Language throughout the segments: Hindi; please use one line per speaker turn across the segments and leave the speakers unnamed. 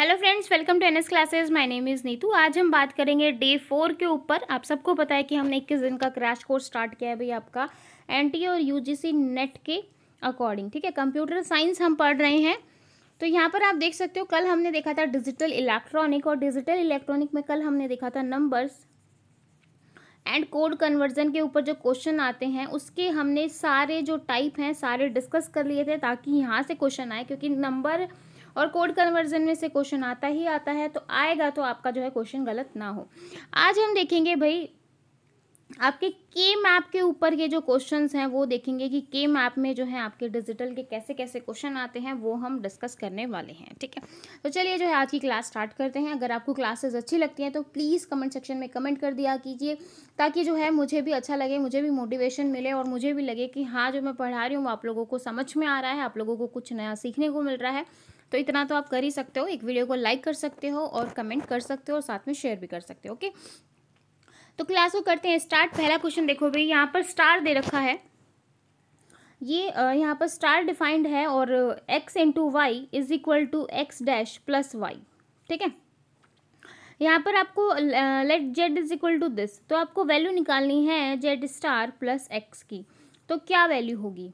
Hello friends welcome to NS classes my name is Neetu आज हम बात करेंगे डे फोर के ऊपर आप सबको पता है कि हमने इक्कीस दिन का क्रैश कोर्स स्टार्ट किया है भाई आपका एन और यूजीसी नेट के अकॉर्डिंग ठीक है कंप्यूटर साइंस हम पढ़ रहे हैं तो यहाँ पर आप देख सकते हो कल हमने देखा था डिजिटल इलेक्ट्रॉनिक और डिजिटल इलेक्ट्रॉनिक में कल हमने देखा था नंबर्स एंड कोड कन्वर्जन के ऊपर जो क्वेश्चन आते हैं उसके हमने सारे जो टाइप हैं सारे डिस्कस कर लिए थे ताकि यहाँ से क्वेश्चन आए क्योंकि नंबर और कोड कन्वर्जन में से क्वेश्चन आता ही आता है तो आएगा तो आपका जो है क्वेश्चन गलत ना हो आज हम देखेंगे भाई आपके के मैप के ऊपर के जो क्वेश्चंस हैं वो देखेंगे कि के मैप में जो है आपके डिजिटल के कैसे कैसे क्वेश्चन आते हैं वो हम डिस्कस करने वाले हैं ठीक है तो चलिए जो है आज की क्लास स्टार्ट करते हैं अगर आपको क्लासेस अच्छी लगती हैं तो प्लीज़ कमेंट सेक्शन में कमेंट कर दिया कीजिए ताकि जो है मुझे भी अच्छा लगे मुझे भी मोटिवेशन मिले और मुझे भी लगे कि हाँ जो मैं पढ़ा रही हूँ वो आप लोगों को समझ में आ रहा है आप लोगों को कुछ नया सीखने को मिल रहा है तो इतना तो आप कर ही सकते हो एक वीडियो को लाइक कर सकते हो और कमेंट कर सकते हो और साथ में शेयर भी कर सकते हो ओके तो क्लास को करते हैं स्टार्ट पहला क्वेश्चन देखो भाई यहाँ पर स्टार दे रखा है ये यहाँ पर स्टार डिफाइंड है और X into Y is equal to X dash plus Y ठीक है यहाँ पर आपको let Z is equal to this तो आपको वैल्यू निकालनी है जेड स्टार प्लस एक्स की तो क्या वैल्यू होगी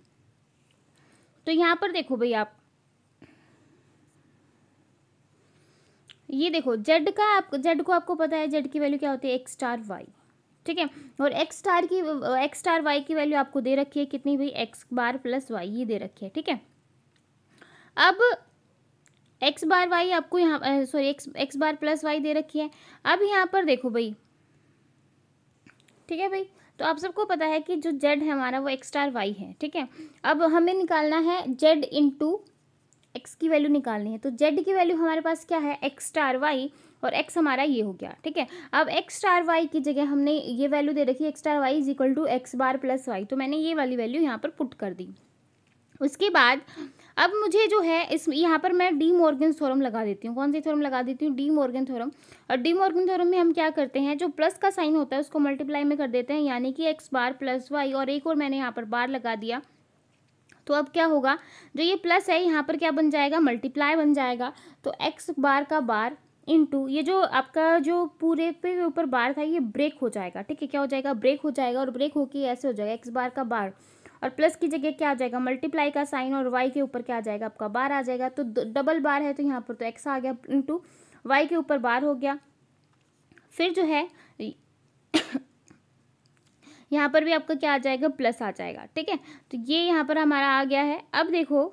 तो यहाँ पर देखो भाई आप ये देखो जेड का आप जेड को आपको पता है जेड की वैल्यू क्या होती है एक्स स्टार वाई ठीक है और एक्स स्टार की एक्स स्टार वाई की वैल्यू आपको दे रखी है कितनी भाई एक्स बार प्लस वाई ये दे रखी है ठीक है अब एक्स बार वाई आपको यहाँ sorry X X bar plus Y दे रखी है अब यहाँ पर देखो भाई ठीक है भाई तो आप सबको पता है कि जो जेड है हमारा वो एक्स स्टार वाई है ठीक है अब हमें निकालना है जेड इंटू एक्स की वैल्यू निकालनी है तो जेड की वैल्यू हमारे पास क्या है एक्स स्टार वाई और एक्स हमारा ये हो गया ठीक है अब एक्स स्टार वाई की जगह हमने ये वैल्यू दे रखी X star Y is equal to X bar plus Y तो मैंने ये वाली वैल्यू यहाँ पर पुट कर दी उसके बाद अब मुझे जो है इस यहाँ पर मैं डी मॉर्गन थ्योरम लगा देती हूँ कौन सी थ्योरम लगा देती हूँ डी मॉर्गन थ्योरम और डी मॉर्गन थ्योरम में हम क्या करते हैं जो प्लस का साइन होता है उसको मल्टीप्लाई में कर देते हैं यानी कि एक्स बार प्लस वाई और एक और मैंने यहाँ पर बार लगा दिया तो अब क्या होगा जो ये प्लस है यहाँ पर क्या बन जाएगा मल्टीप्लाई बन जाएगा तो एक्स बार का बार टू ये जो आपका जो पूरे पे ऊपर बार था ये ब्रेक हो जाएगा ठीक है क्या हो जाएगा ब्रेक हो जाएगा और ब्रेक होके ऐसे हो जाएगा एक्स बार का बार और प्लस की जगह क्या आ जाएगा मल्टीप्लाई का साइन और वाई के ऊपर क्या आ जाएगा आपका बार आ जाएगा तो डबल बार है तो यहाँ पर तो एक्स आ गया इंटू वाई के ऊपर बार हो गया फिर जो है यहाँ पर भी आपका क्या आ जाएगा प्लस आ जाएगा ठीक है तो ये यहाँ पर हमारा आ गया है अब देखो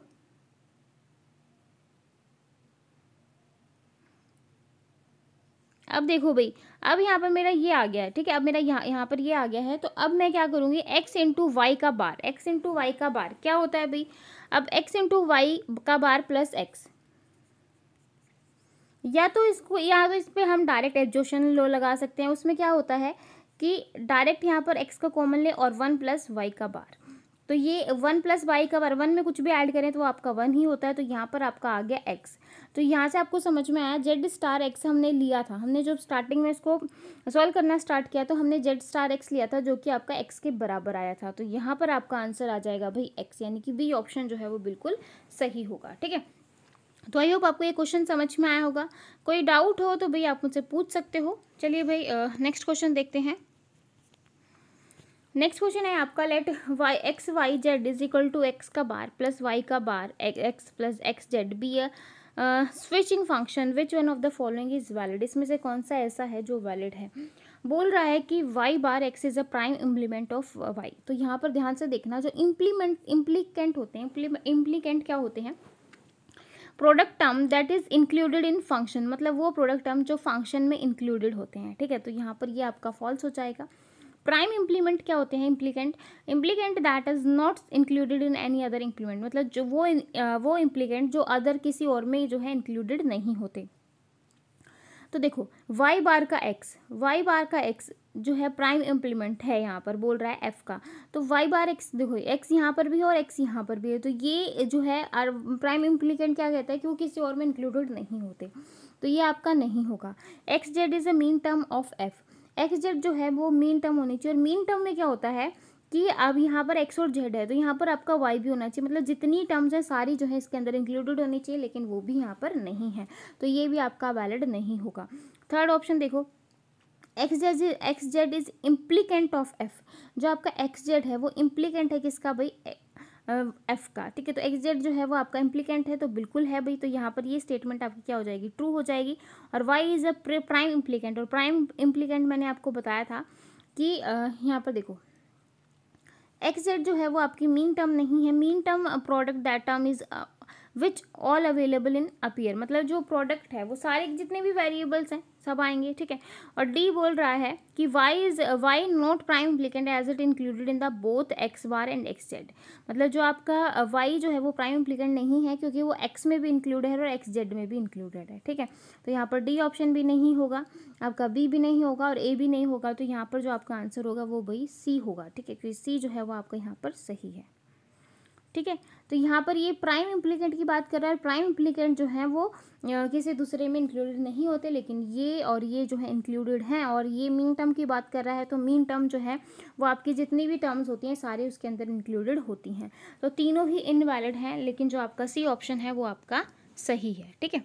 अब देखो भाई अब यहाँ पर मेरा ये आ गया है ठीक है अब मेरा यहाँ यहाँ पर ये आ गया है तो अब मैं क्या करूँगी x इंटू वाई का बार x इंटू वाई का बार क्या होता है भाई अब x इंटू वाई का बार प्लस एक्स या तो इसको या तो इस पर हम डायरेक्ट एडजोशन लो लगा सकते हैं उसमें क्या होता है कि डायरेक्ट यहाँ पर एक्स का कॉमन ले और वन प्लस वाई का बार तो ये वन प्लस वाई का बार वन में कुछ भी ऐड करें तो आपका वन ही होता है तो यहाँ पर आपका आ गया एक्स तो यहाँ से आपको समझ में आया जेड स्टार एक्स हमने लिया था हमने जो स्टार्टिंग में इसको सॉल्व करना स्टार्ट किया तो हमने जेड स्टार एक्स लिया था जो कि आपका एक्स के बराबर आया था तो यहाँ पर आपका आंसर आ जाएगा भाई एक्स यानी कि बी ऑप्शन जो है वो बिल्कुल सही होगा ठीक है तो आई होप आपको ये क्वेश्चन समझ में आया होगा कोई डाउट हो तो भाई आप मुझसे पूछ सकते हो चलिए भाई नेक्स्ट क्वेश्चन देखते हैं नेक्स्ट क्वेश्चन है आपका let Y X Y Z is equal to X का बार प्लस वाई का bar X plus X Z be switching function which one of the following is valid इसमें से कौन सा ऐसा है जो वैलिड है बोल रहा है कि Y bar X is a prime implement of Y तो यहाँ पर ध्यान से देखना जो इम्प्लीमेंट इम्प्लीकेंट होते हैं इम्प्लीकेंट क्या होते हैं product term that is included in function मतलब वो प्रोडक्ट टर्म जो फंक्शन में इंक्लूडेड होते हैं ठीक है तो यहाँ पर ये आपका फॉल्स हो जाएगा प्राइम इम्प्लीमेंट क्या होते हैं implicant implicant that is not included in any other implement मतलब जो वो वो इम्प्लीकेंट जो अदर किसी और में जो है इंक्लूडेड नहीं होते तो देखो वाई बार का एक्स वाई बार का एक्स जो है प्राइम इम्प्लीमेंट है यहाँ पर बोल रहा है एफ का तो वाई बार एक्स देखो एक्स यहाँ पर भी है और एक्स यहाँ पर भी है तो ये जो है प्राइम इम्प्लीकेंट क्या कहता है कि वो किसी और में इंक्लूडेड नहीं होते तो ये आपका नहीं होगा X Z is a min term of F X Z जो है वो मेन टर्म होनी चाहिए और मेन टर्म में क्या होता है कि अब यहाँ पर एक्स और जेड है तो यहाँ पर आपका वाई भी होना चाहिए मतलब जितनी टर्म्स हैं सारी जो है इसके अंदर इंक्लूडेड होनी चाहिए लेकिन वो भी यहाँ पर नहीं है तो ये भी आपका वैलिड नहीं होगा थर्ड ऑप्शन देखो X Z X Z is implicant of F जो आपका एक्स जेड है वो इम्प्लीकेंट है किसका भाई एफ़ का ठीक है तो जेड जो है वो आपका इम्प्लीकेंट है तो बिल्कुल है भाई तो यहाँ पर ये स्टेटमेंट आपकी क्या हो जाएगी ट्रू हो जाएगी और Y is a prime implicant और प्राइम इम्प्लीकेंट मैंने आपको बताया था कि यहाँ पर देखो एक्स जेड जो है वो आपकी मीन टर्म नहीं है min term product that term is which all available in appear मतलब जो प्रोडक्ट है वो सारे जितने भी वेरिएबल्स हैं सब आएंगे ठीक है और डी बोल रहा है कि Y is Y not prime implicant as it included in the both X bar and X Z मतलब जो आपका वाई जो है वो प्राइम इम्प्लीकेंट नहीं है क्योंकि वो एक्स में भी इंक्लूडेड है और एक्स जेड में भी इंक्लूडेड है ठीक है तो यहाँ पर डी ऑप्शन भी नहीं होगा आपका बी भी नहीं होगा और ए भी नहीं होगा तो यहाँ पर जो आपका आंसर होगा वो भाई सी होगा ठीक है क्योंकि सी जो है वो आपका यहाँ पर सही है ठीक है तो यहाँ पर ये प्राइम इम्प्लीकेंट की बात कर रहा है प्राइम इम्प्लीकेंट जो है वो किसी दूसरे में इंक्लूडेड नहीं होते लेकिन ये और ये जो है इंक्लूडेड हैं और ये मीन टर्म की बात कर रहा है तो मीन टर्म जो है वो आपकी जितनी भी टर्म्स होती हैं सारी उसके अंदर इंक्लूडेड होती हैं तो तीनों ही इनवैलिड हैं लेकिन जो आपका सी ऑप्शन है वो आपका सही है ठीक है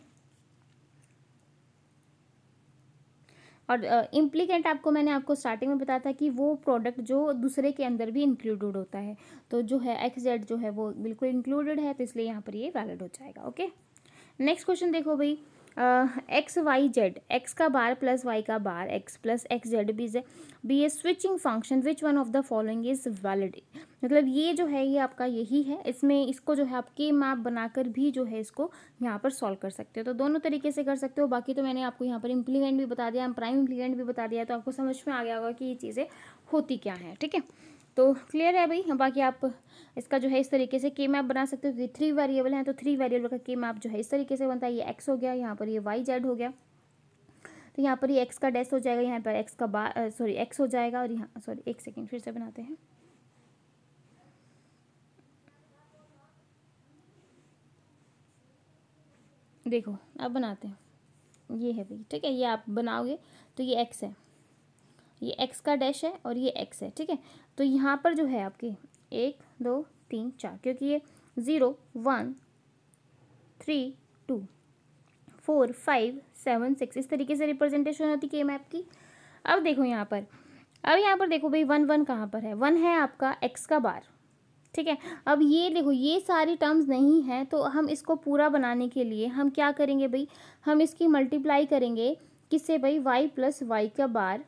और इम्प्लीकेंट आपको मैंने आपको स्टार्टिंग में बताया था कि वो प्रोडक्ट जो दूसरे के अंदर भी इंक्लूडेड होता है तो जो है एक्स जेड जो है वो बिल्कुल इंक्लूडेड है तो इसलिए यहाँ पर ये वैलिड हो जाएगा ओके नेक्स्ट क्वेश्चन देखो भाई एक्स वाई जेड एक्स का बार प्लस वाई का bar X plus X Z बीज be a switching function which one of the following is valid मतलब ये जो है ये आपका यही है इसमें इसको जो है आप के मैप बनाकर भी जो है इसको यहाँ पर सॉल्व कर सकते हो तो दोनों तरीके से कर सकते हो बाकी तो मैंने आपको यहाँ पर इम्प्लीमेंट भी बता दिया प्राइम इम्प्लीमेंट भी बता दिया तो आपको समझ में आ गया होगा कि ये चीज़ें होती क्या हैं ठीक है तो क्लियर है भाई बाकी आप इसका जो है इस तरीके से के मैप बना सकते हो क्योंकि थ्री वेरिएबल हैं तो थ्री वेरिएबल का के मैप जो है इस तरीके से बनता है ये एक्स हो गया यहाँ पर ये वाई जेड हो गया तो यहाँ पर ये एक्स का डेस हो जाएगा यहाँ पर एक्स का सॉरी एक्स हो जाएगा और यहाँ सॉरी एक सेकेंड फिर से बनाते हैं देखो अब बनाते हैं ये है भाई ठीक है ये आप बनाओगे तो ये एक्स है ये एक्स का डैश है और ये एक्स है ठीक है तो यहाँ पर जो है आपकी एक दो तीन चार क्योंकि ये zero one three two four five seven six इस तरीके से रिप्रेजेंटेशन होती के मैप की अब देखो यहाँ पर अब यहाँ पर देखो भाई वन वन कहाँ पर है वन है आपका एक्स का बार ठीक है अब ये देखो ये सारी टर्म्स नहीं हैं तो हम इसको पूरा बनाने के लिए हम क्या करेंगे भाई हम इसकी मल्टीप्लाई करेंगे किससे भाई वाई प्लस वाई का बार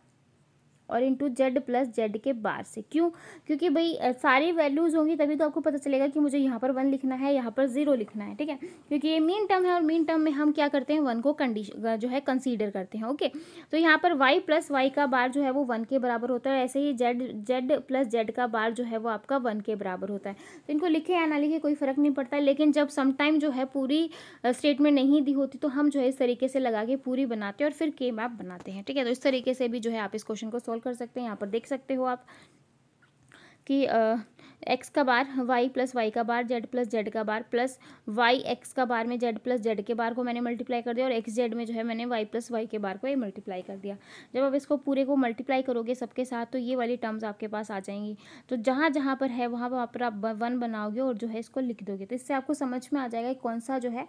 और इंटू जेड प्लस जेड के बार से क्यों क्योंकि भाई सारी वैल्यूज़ होंगी तभी तो आपको पता चलेगा कि मुझे यहाँ पर वन लिखना है यहाँ पर ज़ीरो लिखना है ठीक है क्योंकि ये मीन टर्म है और मीन टर्म में हम क्या करते हैं वन को कंडीशन जो है कंसीडर करते हैं ओके तो यहाँ पर वाई प्लस वाई का बार जो है वो वन के बराबर होता है ऐसे ही जेड जेड प्लस जेड का बार जो है वो आपका वन के बराबर होता है तो इनको लिखे या ना लिखे कोई फ़र्क नहीं पड़ता है लेकिन जब समटाइम जो है पूरी स्टेटमेंट नहीं दी होती तो हम जो है इस तरीके से लगा के पूरी बनाते हैं और फिर के मैप बनाते हैं ठीक है तो इस तरीके से भी जो है आप इस क्वेश्चन को सोल्व सॉल्व कर सकते हैं यहाँ पर देख सकते हो आप कि एक्स का बार वाई प्लस वाई का बार जेड प्लस जेड का बार प्लस वाई एक्स का बार में जेड प्लस जेड के बार को मैंने मल्टीप्लाई कर दिया और एक्स जेड में जो है मैंने वाई प्लस वाई के बार को ये मल्टीप्लाई कर दिया जब आप इसको पूरे को मल्टीप्लाई करोगे सबके साथ तो ये वाली टर्म्स आपके पास आ जाएंगी तो जहाँ जहाँ पर है वहाँ वहाँ पर आप वन बनाओगे और जो है इसको लिख दोगे तो इससे आपको समझ में आ जाएगा कि कौन सा जो है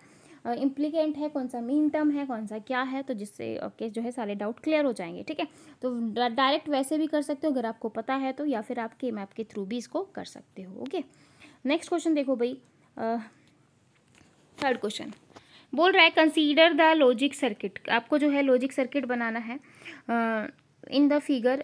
इम्प्लीकेंट है कौन सा मीन टर्म है कौन सा क्या है तो जिससे आपके जो है सारे डाउट क्लियर हो जाएंगे ठीक है तो डायरेक्ट वैसे भी कर सकते हो अगर आपको पता है तो या फिर आपके मैप के थ्रू भी इसको कर सकते हो ओके नेक्स्ट क्वेश्चन देखो भाई थर्ड क्वेश्चन बोल रहा है कंसीडर द लॉजिक सर्किट आपको जो है लॉजिक सर्किट बनाना है in the figure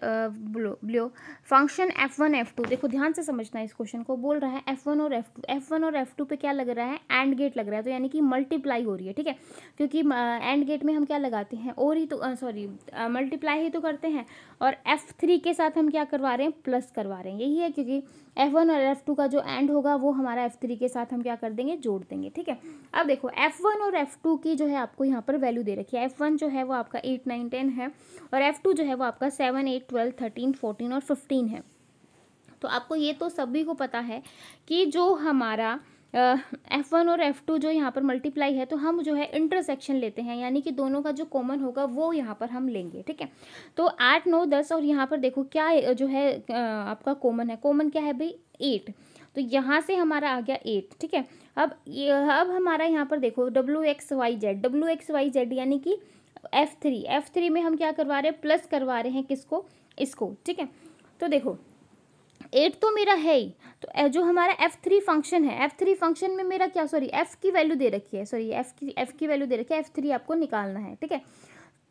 below function F one F two देखो ध्यान से समझना इस क्वेश्चन को बोल रहा है एफ वन और एफ टू एफ वन और एफ टू पे क्या लग रहा है एंड गेट लग रहा है तो यानी कि मल्टीप्लाई हो रही है ठीक है क्योंकि एंड गेट में हम क्या लगाते हैं और ही तो सॉरी मल्टीप्लाई ही तो करते हैं और एफ थ्री के साथ हम क्या करवा रहे हैं प्लस करवा रहे हैं यही है क्योंकि एफ़ वन और एफ़ टू का जो एंड होगा वो हमारा एफ़ थ्री के साथ हम क्या कर देंगे जोड़ देंगे ठीक है अब देखो एफ़ वन और एफ़ टू की जो है आपको यहाँ पर वैल्यू दे रखी है एफ़ वन जो है वो आपका एट नाइन टेन है और एफ़ टू जो है वो आपका seven eight twelve thirteen fourteen और फिफ्टीन है तो आपको ये तो सभी को पता है कि जो हमारा एफ़ वन और एफ़ टू जो यहाँ पर मल्टीप्लाई है तो हम जो है इंटरसेक्शन लेते हैं यानी कि दोनों का जो कॉमन होगा वो यहाँ पर हम लेंगे ठीक है तो आठ नौ दस और यहाँ पर देखो क्या जो है आपका कॉमन है कॉमन क्या है भाई एट तो यहाँ से हमारा आ गया एट ठीक है अब अब हमारा यहाँ पर देखो W X Y Z W X Y Z यानी कि एफ़ थ्री एफ़ थ्री में हम क्या करवा रहे हैं प्लस करवा रहे हैं किसको इसको ठीक है तो देखो एट तो मेरा है ही तो जो हमारा एफ थ्री फंक्शन है एफ थ्री फंक्शन में मेरा क्या सॉरी एफ़ की वैल्यू दे रखी है सॉरी एफ़ की एफ़ की वैल्यू दे रखी है एफ़ थ्री आपको निकालना है ठीक है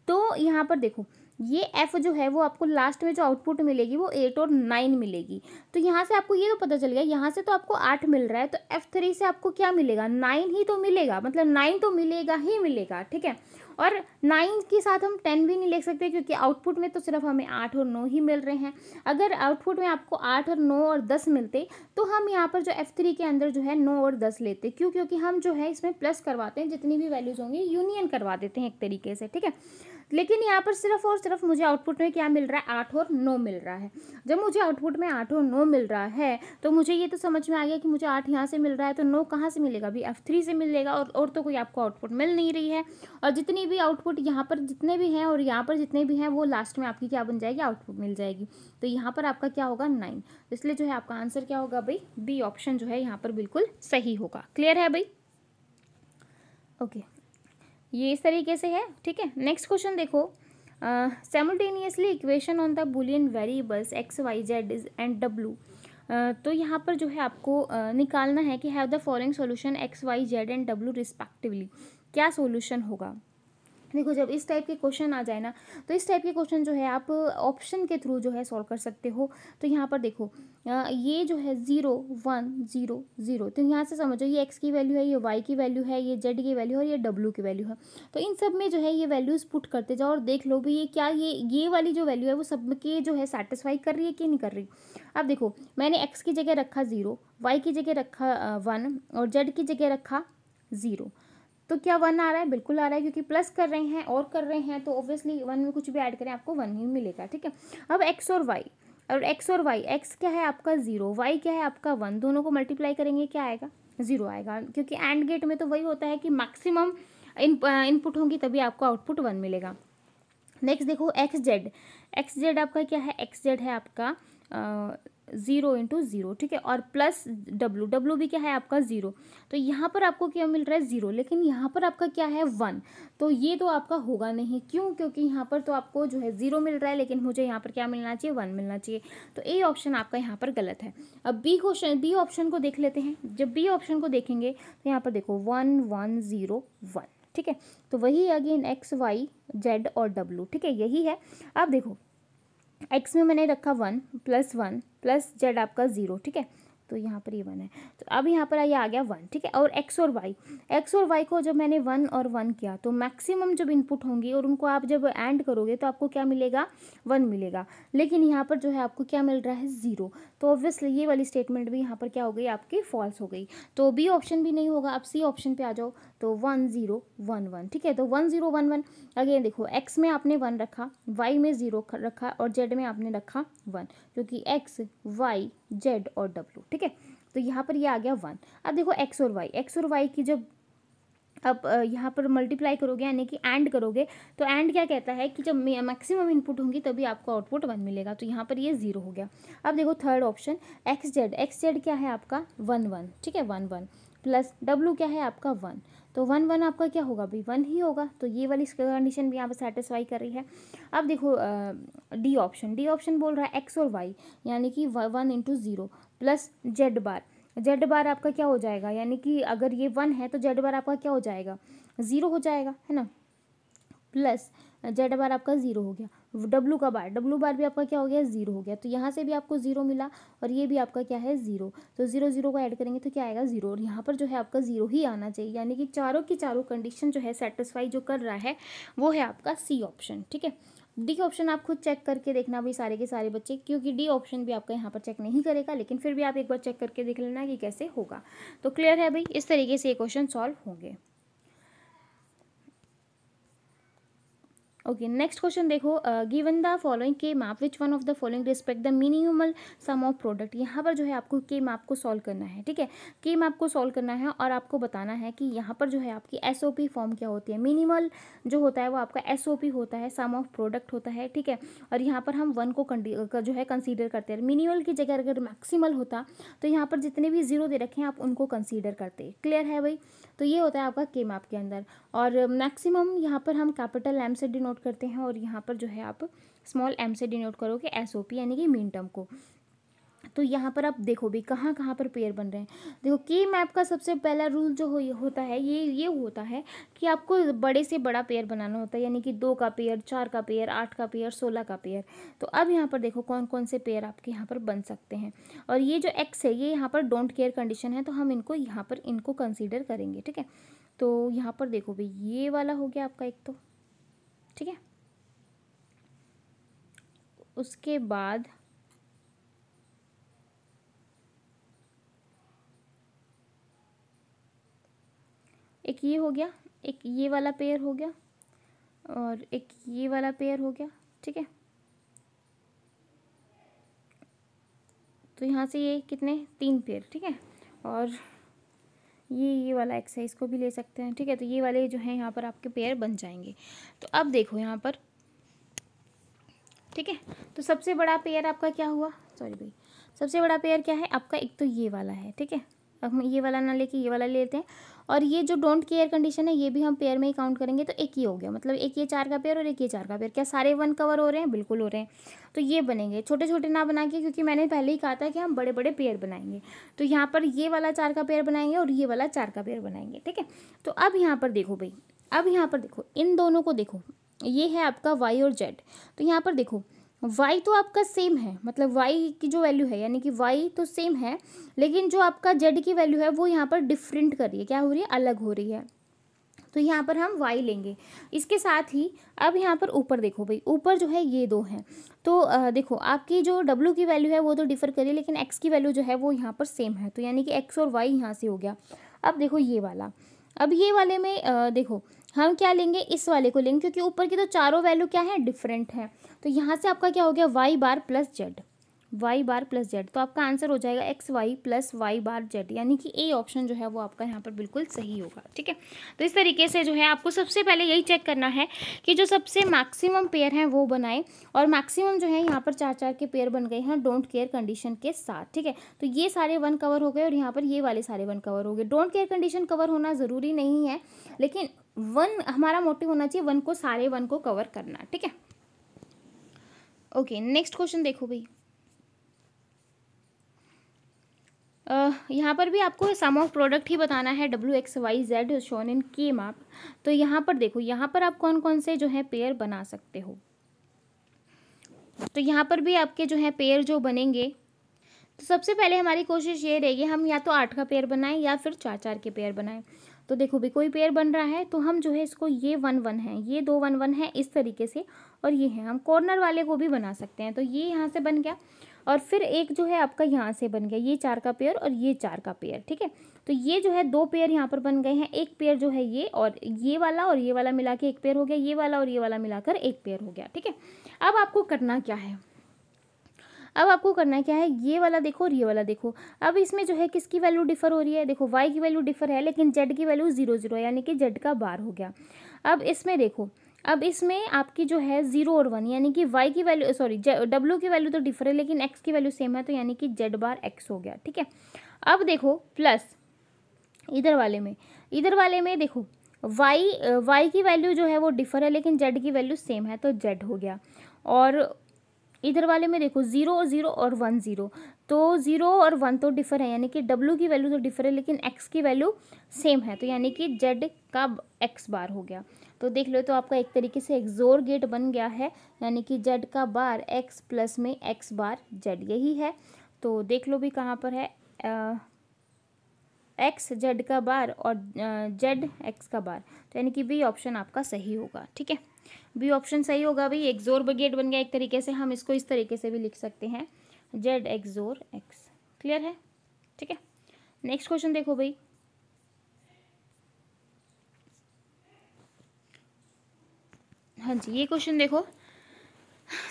तो यहाँ पर देखो ये एफ़ जो है वो आपको लास्ट में जो आउटपुट मिलेगी वो एट और नाइन मिलेगी तो यहाँ से आपको ये तो पता चल गया यहाँ से तो आपको आठ मिल रहा है तो एफ़ थ्री से आपको क्या मिलेगा नाइन ही तो मिलेगा मतलब नाइन तो मिलेगा ही मिलेगा ठीक है और नाइन के साथ हम टेन भी नहीं लिख सकते क्योंकि आउटपुट में तो सिर्फ हमें आठ और नौ ही मिल रहे हैं अगर आउटपुट में आपको आठ और नौ और दस मिलते तो हम यहाँ पर जो एफ थ्री के अंदर जो है नौ और दस लेते क्यों क्योंकि हम जो है इसमें प्लस करवाते हैं जितनी भी वैल्यूज़ होंगी यूनियन करवा देते हैं एक तरीके से ठीक है लेकिन यहाँ पर सिर्फ और सिर्फ मुझे आउटपुट में क्या मिल रहा है आठ और नौ मिल रहा है जब मुझे आउटपुट में आठ और नौ मिल रहा है तो मुझे ये तो समझ में आ गया कि मुझे आठ यहाँ से मिल रहा है तो नौ कहाँ से मिलेगा अभी एफ थ्री से मिलेगा और और तो कोई आपको आउटपुट मिल नहीं रही है और जितनी भी आउटपुट यहाँ पर जितने भी हैं और यहाँ पर जितने भी हैं वो लास्ट में आपकी क्या बन जाएगी आउटपुट मिल जाएगी तो यहाँ पर आपका क्या होगा नाइन तो इसलिए जो है आपका आंसर क्या होगा भाई बी ऑप्शन जो है यहाँ पर बिल्कुल सही होगा क्लियर है भाई ओके okay. ये इस तरीके से है ठीक है नेक्स्ट क्वेश्चन देखो simultaneously equation on the Boolean variables X Y Z is and W तो यहाँ पर जो है आपको uh, निकालना है कि have the following solution X Y Z and W respectively क्या सॉल्यूशन होगा देखो जब इस टाइप के क्वेश्चन आ जाए ना तो इस टाइप के क्वेश्चन जो है आप ऑप्शन के थ्रू जो है सॉल्व कर सकते हो तो यहाँ पर देखो ये जो है ज़ीरो वन ज़ीरो ज़ीरो तो यहाँ से समझो ये एक्स की वैल्यू है ये वाई की वैल्यू है ये जेड की वैल्यू है और ये डब्ल्यू की वैल्यू है तो इन सब में जो है ये वैल्यूज़ पुट करते जाओ और देख लो भी ये क्या ये ये वाली जो वैल्यू है वो सब के जो है सेटिस्फाई कर रही है कि नहीं कर रही अब देखो मैंने एक्स की जगह रखा ज़ीरो वाई की जगह रखा वन और जेड की जगह रखा ज़ीरो तो क्या वन आ रहा है बिल्कुल आ रहा है क्योंकि प्लस कर रहे हैं और कर रहे हैं तो ऑब्वियसली वन में कुछ भी ऐड करें आपको वन ही मिलेगा ठीक है अब एक्स और वाई और एक्स और वाई एक्स क्या है आपका ज़ीरो वाई क्या है आपका वन दोनों को मल्टीप्लाई करेंगे क्या आएगा ज़ीरो आएगा क्योंकि एंड गेट में तो वही होता है कि मैक्सिमम इन इनपुट होंगी तभी आपको आउटपुट वन मिलेगा नेक्स्ट देखो एक्स जेड एक्स जेड आपका क्या है एक्स जेड है आपका ज़ीरो इंटू ज़ीरो ठीक है और प्लस डब्लू डब्लू भी क्या है आपका ज़ीरो तो यहाँ पर आपको क्या मिल रहा है ज़ीरो लेकिन यहाँ पर आपका क्या है वन तो ये तो आपका होगा नहीं क्यों क्योंकि यहाँ पर तो आपको जो है ज़ीरो मिल रहा है लेकिन मुझे यहाँ पर क्या मिलना चाहिए वन मिलना चाहिए तो ए ऑप्शन आपका यहाँ पर गलत है अब बी क्वेश्चन बी ऑप्शन को देख लेते हैं जब बी ऑप्शन को देखेंगे तो यहाँ पर देखो वन वन ज़ीरो वन ठीक है तो वही अगेन एक्स वाई जेड और डब्लू ठीक है यही है अब देखो एक्स में मैंने रखा one plus one plus Z आपका ज़ीरो ठीक है तो यहाँ पर ये वन है तो अब यहाँ पर आइए आ गया वन ठीक है और एक्स और वाई एक्स और वाई को जब मैंने वन और वन किया तो मैक्सिमम जब इनपुट होंगी और उनको आप जब एंड करोगे तो आपको क्या मिलेगा वन मिलेगा लेकिन यहाँ पर जो है आपको क्या मिल रहा है ज़ीरो तो ऑब्वियसली ये वाली स्टेटमेंट भी यहाँ पर क्या हो गई आपकी फॉल्स हो गई तो बी ऑप्शन भी नहीं होगा आप सी ऑप्शन पर आ जाओ तो वन ज़ीरो वन वन ठीक है तो one zero one one again देखो एक्स में आपने वन रखा वाई में ज़ीरो रखा और जेड में आपने रखा वन क्योंकि एक्स वाई जेड और डब्लू ठीक है तो यहाँ पर ये आ गया वन अब देखो एक्स और वाई एक्स और वाई की जब अब यहाँ पर मल्टीप्लाई करोगे यानी कि एंड करोगे तो एंड क्या कहता है कि जब मैक्सिमम इनपुट होंगी तभी आपको आउटपुट वन मिलेगा तो यहाँ पर ये ज़ीरो हो गया अब देखो third option X Z X Z क्या है आपका वन वन ठीक है वन वन प्लस डब्लू क्या है आपका वन तो वन वन आपका क्या होगा भाई वन ही होगा तो ये वाली कंडीशन भी यहाँ पर सेटिस्फाई कर रही है अब देखो डी ऑप्शन डी ऑप्शन बोल रहा है एक्स और वाई यानी कि one into zero plus Z bar Z bar आपका क्या हो जाएगा यानी कि अगर ये वन है तो जेड बार आपका क्या हो जाएगा ज़ीरो हो जाएगा है ना प्लस जेड बार आपका ज़ीरो हो गया डब्लू का बार डब्लू बार भी आपका क्या हो गया जीरो हो गया तो यहाँ से भी आपको जीरो मिला और ये भी आपका क्या है जीरो तो जीरो जीरो को ऐड करेंगे तो क्या आएगा जीरो और यहाँ पर जो है आपका जीरो ही आना चाहिए यानी कि चारों की चारों कंडीशन जो है सेटिस्फाई जो कर रहा है वो है आपका सी ऑप्शन ठीक है डी ऑप्शन आप खुद चेक करके देखना भाई सारे के सारे बच्चे क्योंकि डी ऑप्शन भी आपका यहाँ पर चेक नहीं करेगा लेकिन फिर भी आप एक बार चेक करके देख लेना कि कैसे होगा तो क्लियर है भाई इस तरीके से ये क्वेश्चन सॉल्व होंगे ओके नेक्स्ट क्वेश्चन देखो given the following K map which one of the following respect the minimal sum of product यहाँ पर जो है आपको के मैप को सॉल्व करना है ठीक है के मैप को सॉल्व करना है और आपको बताना है कि यहाँ पर जो है आपकी एस फॉर्म क्या होती है मिनिमल जो होता है वो आपका एस होता है सम ऑफ प्रोडक्ट होता है ठीक है और यहाँ पर हम वन को जो है कंसीडर करते हैं मिनिमल की जगह अगर मैक्सिमल होता तो यहाँ पर जितने भी जीरो दे रखे हैं आप उनको कंसीडर करते क्लियर है भाई तो ये होता है आपका के मैप के अंदर और मैक्सिमम यहाँ पर हम कैपिटल एम से डिनोट करते हैं और यहाँ पर जो है आप स्मॉल एम से डिनोट करोगे एस यानी कि मीन टर्म को तो यहाँ पर आप देखो भी कहाँ कहाँ पर पेयर बन रहे हैं देखो के मैप का सबसे पहला रूल जो हो, होता है ये ये होता है कि आपको बड़े से बड़ा पेयर बनाना होता है यानी कि दो का पेयर चार का पेयर आठ का पेयर सोलह का पेयर तो अब यहाँ पर देखो कौन कौन से पेयर आपके यहाँ पर बन सकते हैं और ये जो एक्स है ये यहाँ पर डोंट केयर कंडीशन है तो हम इनको यहाँ पर इनको कंसिडर करेंगे ठीक है तो यहाँ पर देखो भाई ये वाला हो गया आपका एक तो ठीक है उसके बाद एक ये हो गया एक ये वाला पेयर हो गया और एक ये वाला पेयर हो गया ठीक है तो यहाँ से ये कितने तीन पेयर ठीक है और ये ये वाला एक्सरसाइज को भी ले सकते हैं ठीक है तो ये वाले जो हैं यहाँ पर आपके पेयर बन जाएंगे तो अब देखो यहाँ पर ठीक है तो सबसे बड़ा पेयर आपका क्या हुआ सॉरी भाई सबसे बड़ा पेयर क्या है आपका एक तो ये वाला है ठीक है अब हम ये वाला ना लेके ये वाला ले लेते हैं और ये जो डोंट केयर कंडीशन है ये भी हम पेयर में ही काउंट करेंगे तो एक ही हो गया मतलब एक ये चार का पेयर और एक ये चार का पेयर क्या सारे वन कवर हो रहे हैं बिल्कुल हो रहे हैं तो ये बनेंगे छोटे छोटे ना बना के क्योंकि मैंने पहले ही कहा था कि हम बड़े बड़े पेयर बनाएंगे तो यहाँ पर ये वाला चार का पेयर बनाएंगे और ये वाला चार का पेयर बनाएंगे ठीक है तो अब यहाँ पर देखो भाई अब यहाँ पर देखो इन दोनों को देखो ये है आपका वाई और जेड तो यहाँ पर देखो वाई तो आपका सेम है मतलब वाई की जो वैल्यू है यानी कि वाई तो सेम है लेकिन जो आपका जेड की वैल्यू है वो यहाँ पर डिफरेंट कर रही है क्या हो रही है अलग हो रही है तो यहाँ पर हम वाई लेंगे इसके साथ ही अब यहाँ पर ऊपर देखो भाई ऊपर जो है ये दो हैं तो आ, देखो आपकी जो डब्ल्यू की वैल्यू है वो तो डिफर करी लेकिन एक्स की वैल्यू जो है वो यहाँ पर सेम है तो यानी कि एक्स और वाई यहाँ से हो गया अब देखो ये वाला अब ये वाले में आ, देखो हम क्या लेंगे इस वाले को लेंगे क्योंकि ऊपर की तो चारों वैल्यू क्या है डिफरेंट है तो यहाँ से आपका क्या हो गया Y bar plus Z Y bar plus Z तो आपका आंसर हो जाएगा X Y plus Y bar Z यानी कि ए ऑप्शन जो है वो आपका यहाँ पर बिल्कुल सही होगा ठीक है तो इस तरीके से जो है आपको सबसे पहले यही चेक करना है कि जो सबसे मैक्सिमम पेयर हैं वो बनाएं और मैक्सिमम जो है यहाँ पर चार चार के पेयर बन गए हैं डोंट केयर कंडीशन के साथ ठीक है तो ये सारे वन कवर हो गए और यहाँ पर ये वाले सारे वन कवर हो गए डोंट केयर कंडीशन कवर होना ज़रूरी नहीं है लेकिन वन हमारा मोटिव होना चाहिए वन को सारे वन को कवर करना ठीक है ओके नेक्स्ट क्वेश्चन देखो भाई Uh, यहाँ पर भी आपको सम ऑफ प्रोडक्ट ही बताना है W X Y Z shown in K map तो यहाँ पर देखो यहाँ पर आप कौन कौन से जो है पेयर बना सकते हो तो यहाँ पर भी आपके जो है पेयर जो बनेंगे तो सबसे पहले हमारी कोशिश ये रहेगी हम या तो आठ का पेयर बनाएं या फिर चार चार के पेयर बनाएं तो देखो भी कोई पेयर बन रहा है तो हम जो है इसको ये वन वन है ये दो वन वन है इस तरीके से और ये है हम कॉर्नर वाले को भी बना सकते हैं तो ये यहाँ से बन गया और फिर एक जो है आपका यहाँ से बन गया ये चार का पेयर और ये चार का पेयर ठीक है तो ये जो है दो पेयर यहाँ पर बन गए हैं एक पेयर जो है ये और ये वाला और ये वाला मिला के एक पेयर हो गया ये वाला और ये वाला मिलाकर एक पेयर हो गया ठीक है अब आपको करना क्या है अब आपको करना क्या है ये वाला देखो और ये वाला देखो अब इसमें जो है किसकी वैल्यू डिफर हो रही है देखो वाई की वैल्यू डिफर है लेकिन जेड की वैल्यू जीरो जीरो यानी कि जेड का बार हो गया अब इसमें देखो अब इसमें आपकी जो है जीरो और वन यानी कि वाई की वैल्यू सॉरी डब्ल्यू की वैल्यू तो डिफर है लेकिन एक्स की वैल्यू सेम है तो यानी कि जेड बार एक्स हो गया ठीक है अब देखो प्लस इधर वाले में इधर वाले में देखो वाई वाई की वैल्यू जो है वो डिफर है लेकिन जेड की वैल्यू सेम है तो जेड हो गया और इधर वाले में देखो ज़ीरो और ज़ीरो और वन ज़ीरो तो ज़ीरो और वन तो डिफ़र है यानी कि डब्ल्यू की वैल्यू तो डिफ़र है लेकिन एक्स की वैल्यू सेम है तो यानी कि जेड का एक्स बार हो गया तो देख लो तो आपका एक तरीके से एक्जोर गेट बन गया है यानी कि जेड का बार एक्स प्लस में एक्स बार जेड यही है तो देख लो भी कहाँ पर है आ, एक्स जेड का बार और जेड एक्स का बार तो यानी कि बी ऑप्शन आपका सही होगा ठीक है बी ऑप्शन सही होगा भाई एक्जोर ब्रिगेड बन गया एक तरीके से हम इसको इस तरीके से भी लिख सकते हैं जेड एक्जोर एक्स क्लियर है ठीक है नेक्स्ट क्वेश्चन देखो भाई हाँ जी ये क्वेश्चन देखो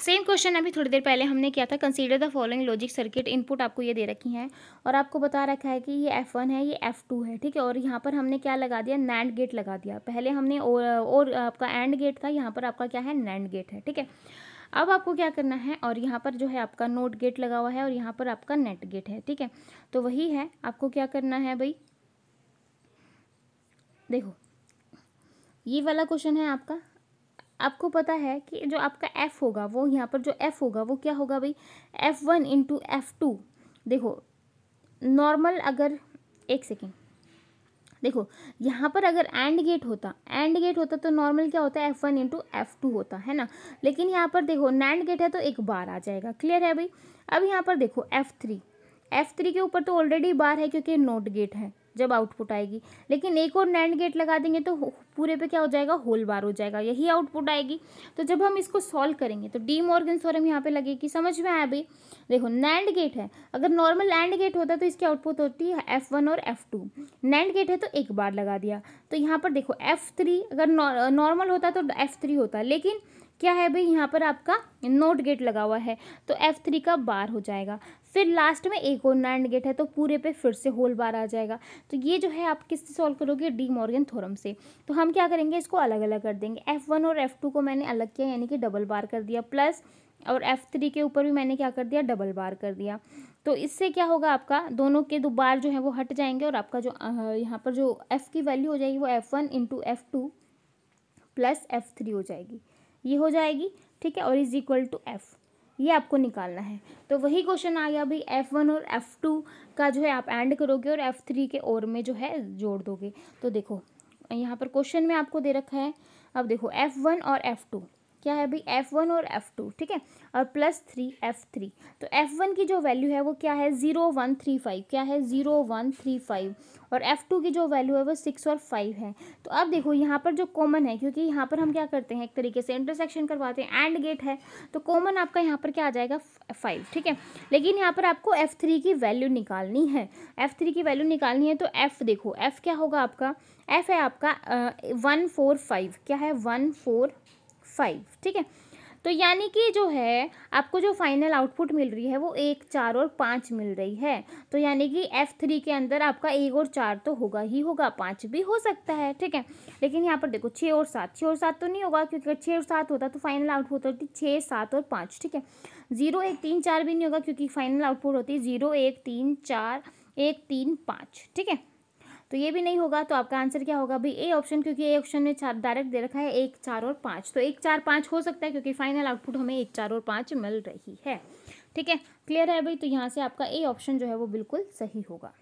सेम क्वेश्चन अभी थोड़ी देर पहले हमने किया था consider the following logic circuit input आपको ये दे रखी हैं और आपको बता रखा है कि ये एफ़ वन है ये एफ़ टू है ठीक है और यहाँ पर हमने क्या लगा दिया नैंड गेट लगा दिया पहले हमने और, और आपका एंड गेट था यहाँ पर आपका क्या है नैंड गेट है ठीक है अब आपको क्या करना है और यहाँ पर जो है आपका नोट गेट लगा हुआ है और यहाँ पर आपका नेट गेट है ठीक है तो वही है आपको क्या करना है भाई देखो ये वाला क्वेश्चन है आपका आपको पता है कि जो आपका एफ़ होगा वो यहाँ पर जो एफ़ होगा वो क्या होगा भाई F one into F two देखो नॉर्मल अगर एक सेकेंड देखो यहाँ पर अगर एंड गेट होता एंड गेट होता तो नॉर्मल क्या होता है F one into F two होता है ना लेकिन यहाँ पर देखो नैंड गेट है तो एक बार आ जाएगा क्लियर है भाई अब यहाँ पर देखो एफ़ थ्री एफ़ थ्री के ऊपर तो ऑलरेडी बार है क्योंकि नोट गेट है जब आउटपुट आएगी लेकिन एक और नैंड गेट लगा देंगे तो पूरे पे क्या हो जाएगा होल बार हो जाएगा यही आउटपुट आएगी तो जब हम इसको सॉल्व करेंगे तो डी मॉर्गन सोरम यहाँ पे लगेगी समझ में आया अभी देखो नैंड गेट है अगर नॉर्मल एंड गेट होता तो इसकी आउटपुट होती है एफ वन और एफ टू नैंड गेट है तो एक बार लगा दिया तो यहाँ पर देखो एफ थ्री अगर नॉर्मल होता तो एफ थ्री होता लेकिन क्या है भाई यहाँ पर आपका नोट गेट लगा हुआ है तो एफ थ्री का बार हो जाएगा फिर लास्ट में एक और नैंड गेट है तो पूरे पे फिर से होल बार आ जाएगा तो ये जो है आप किससे सॉल्व करोगे डी मॉर्गन थोरम से तो हम क्या करेंगे इसको अलग अलग कर देंगे एफ़ वन और एफ़ टू को मैंने अलग किया यानी कि डबल बार कर दिया प्लस और एफ़ थ्री के ऊपर भी मैंने क्या कर दिया डबल बार कर दिया तो इससे क्या होगा आपका दोनों के दो बार जो है वो हट जाएंगे और आपका जो यहाँ पर जो एफ़ की वैल्यू हो जाएगी वो F one into F two plus F three हो जाएगी ये हो जाएगी ठीक है और इज़ इक्वल टू एफ़ ये आपको निकालना है तो वही क्वेश्चन आ गया भाई एफ़ वन और एफ़ टू का जो है आप एंड करोगे और एफ़ थ्री के और में जो है जोड़ दोगे तो देखो यहाँ पर क्वेश्चन में आपको दे रखा है अब देखो एफ़ वन और एफ़ टू क्या है भाई एफ वन और एफ टू ठीक है और प्लस थ्री एफ थ्री तो एफ वन की जो वैल्यू है वो क्या है ज़ीरो वन थ्री फाइव क्या है ज़ीरो वन थ्री फाइव और एफ टू की जो वैल्यू है वो सिक्स और फाइव है तो अब देखो यहाँ पर जो कॉमन है क्योंकि यहाँ पर हम क्या करते हैं एक तरीके से इंटरसेक्शन करवाते हैं एंड गेट है तो कॉमन आपका यहाँ पर क्या आ जाएगा फाइव ठीक है लेकिन यहाँ पर आपको एफ थ्री की वैल्यू निकालनी है एफ थ्री की वैल्यू निकालनी है तो एफ़ देखो एफ़ क्या होगा आपका एफ़ है आपका वन फोर फाइव क्या है वन फोर फाइव ठीक है तो यानी कि जो है आपको जो फाइनल आउटपुट मिल रही है वो एक चार और पाँच मिल रही है तो यानी कि एफ थ्री के अंदर आपका एक और चार तो होगा ही होगा पाँच भी हो सकता है ठीक है लेकिन यहाँ पर देखो छः और सात छः और सात तो नहीं होगा क्योंकि अगर छः और सात होता तो फाइनल आउटपुट होती छः सात और पाँच ठीक है ज़ीरो एक तीन चार भी नहीं होगा क्योंकि फाइनल आउटपुट होती है ज़ीरो एक तीन चार एक तीन पाँच ठीक है तो ये भी नहीं होगा तो आपका आंसर क्या होगा भाई ए ऑप्शन क्योंकि ए ऑप्शन में चार डायरेक्ट दे रखा है एक चार और पाँच तो एक चार पाँच हो सकता है क्योंकि फाइनल आउटपुट हमें एक चार और पाँच मिल रही है ठीक है क्लियर है भाई तो यहाँ से आपका ए ऑप्शन जो है वो बिल्कुल सही होगा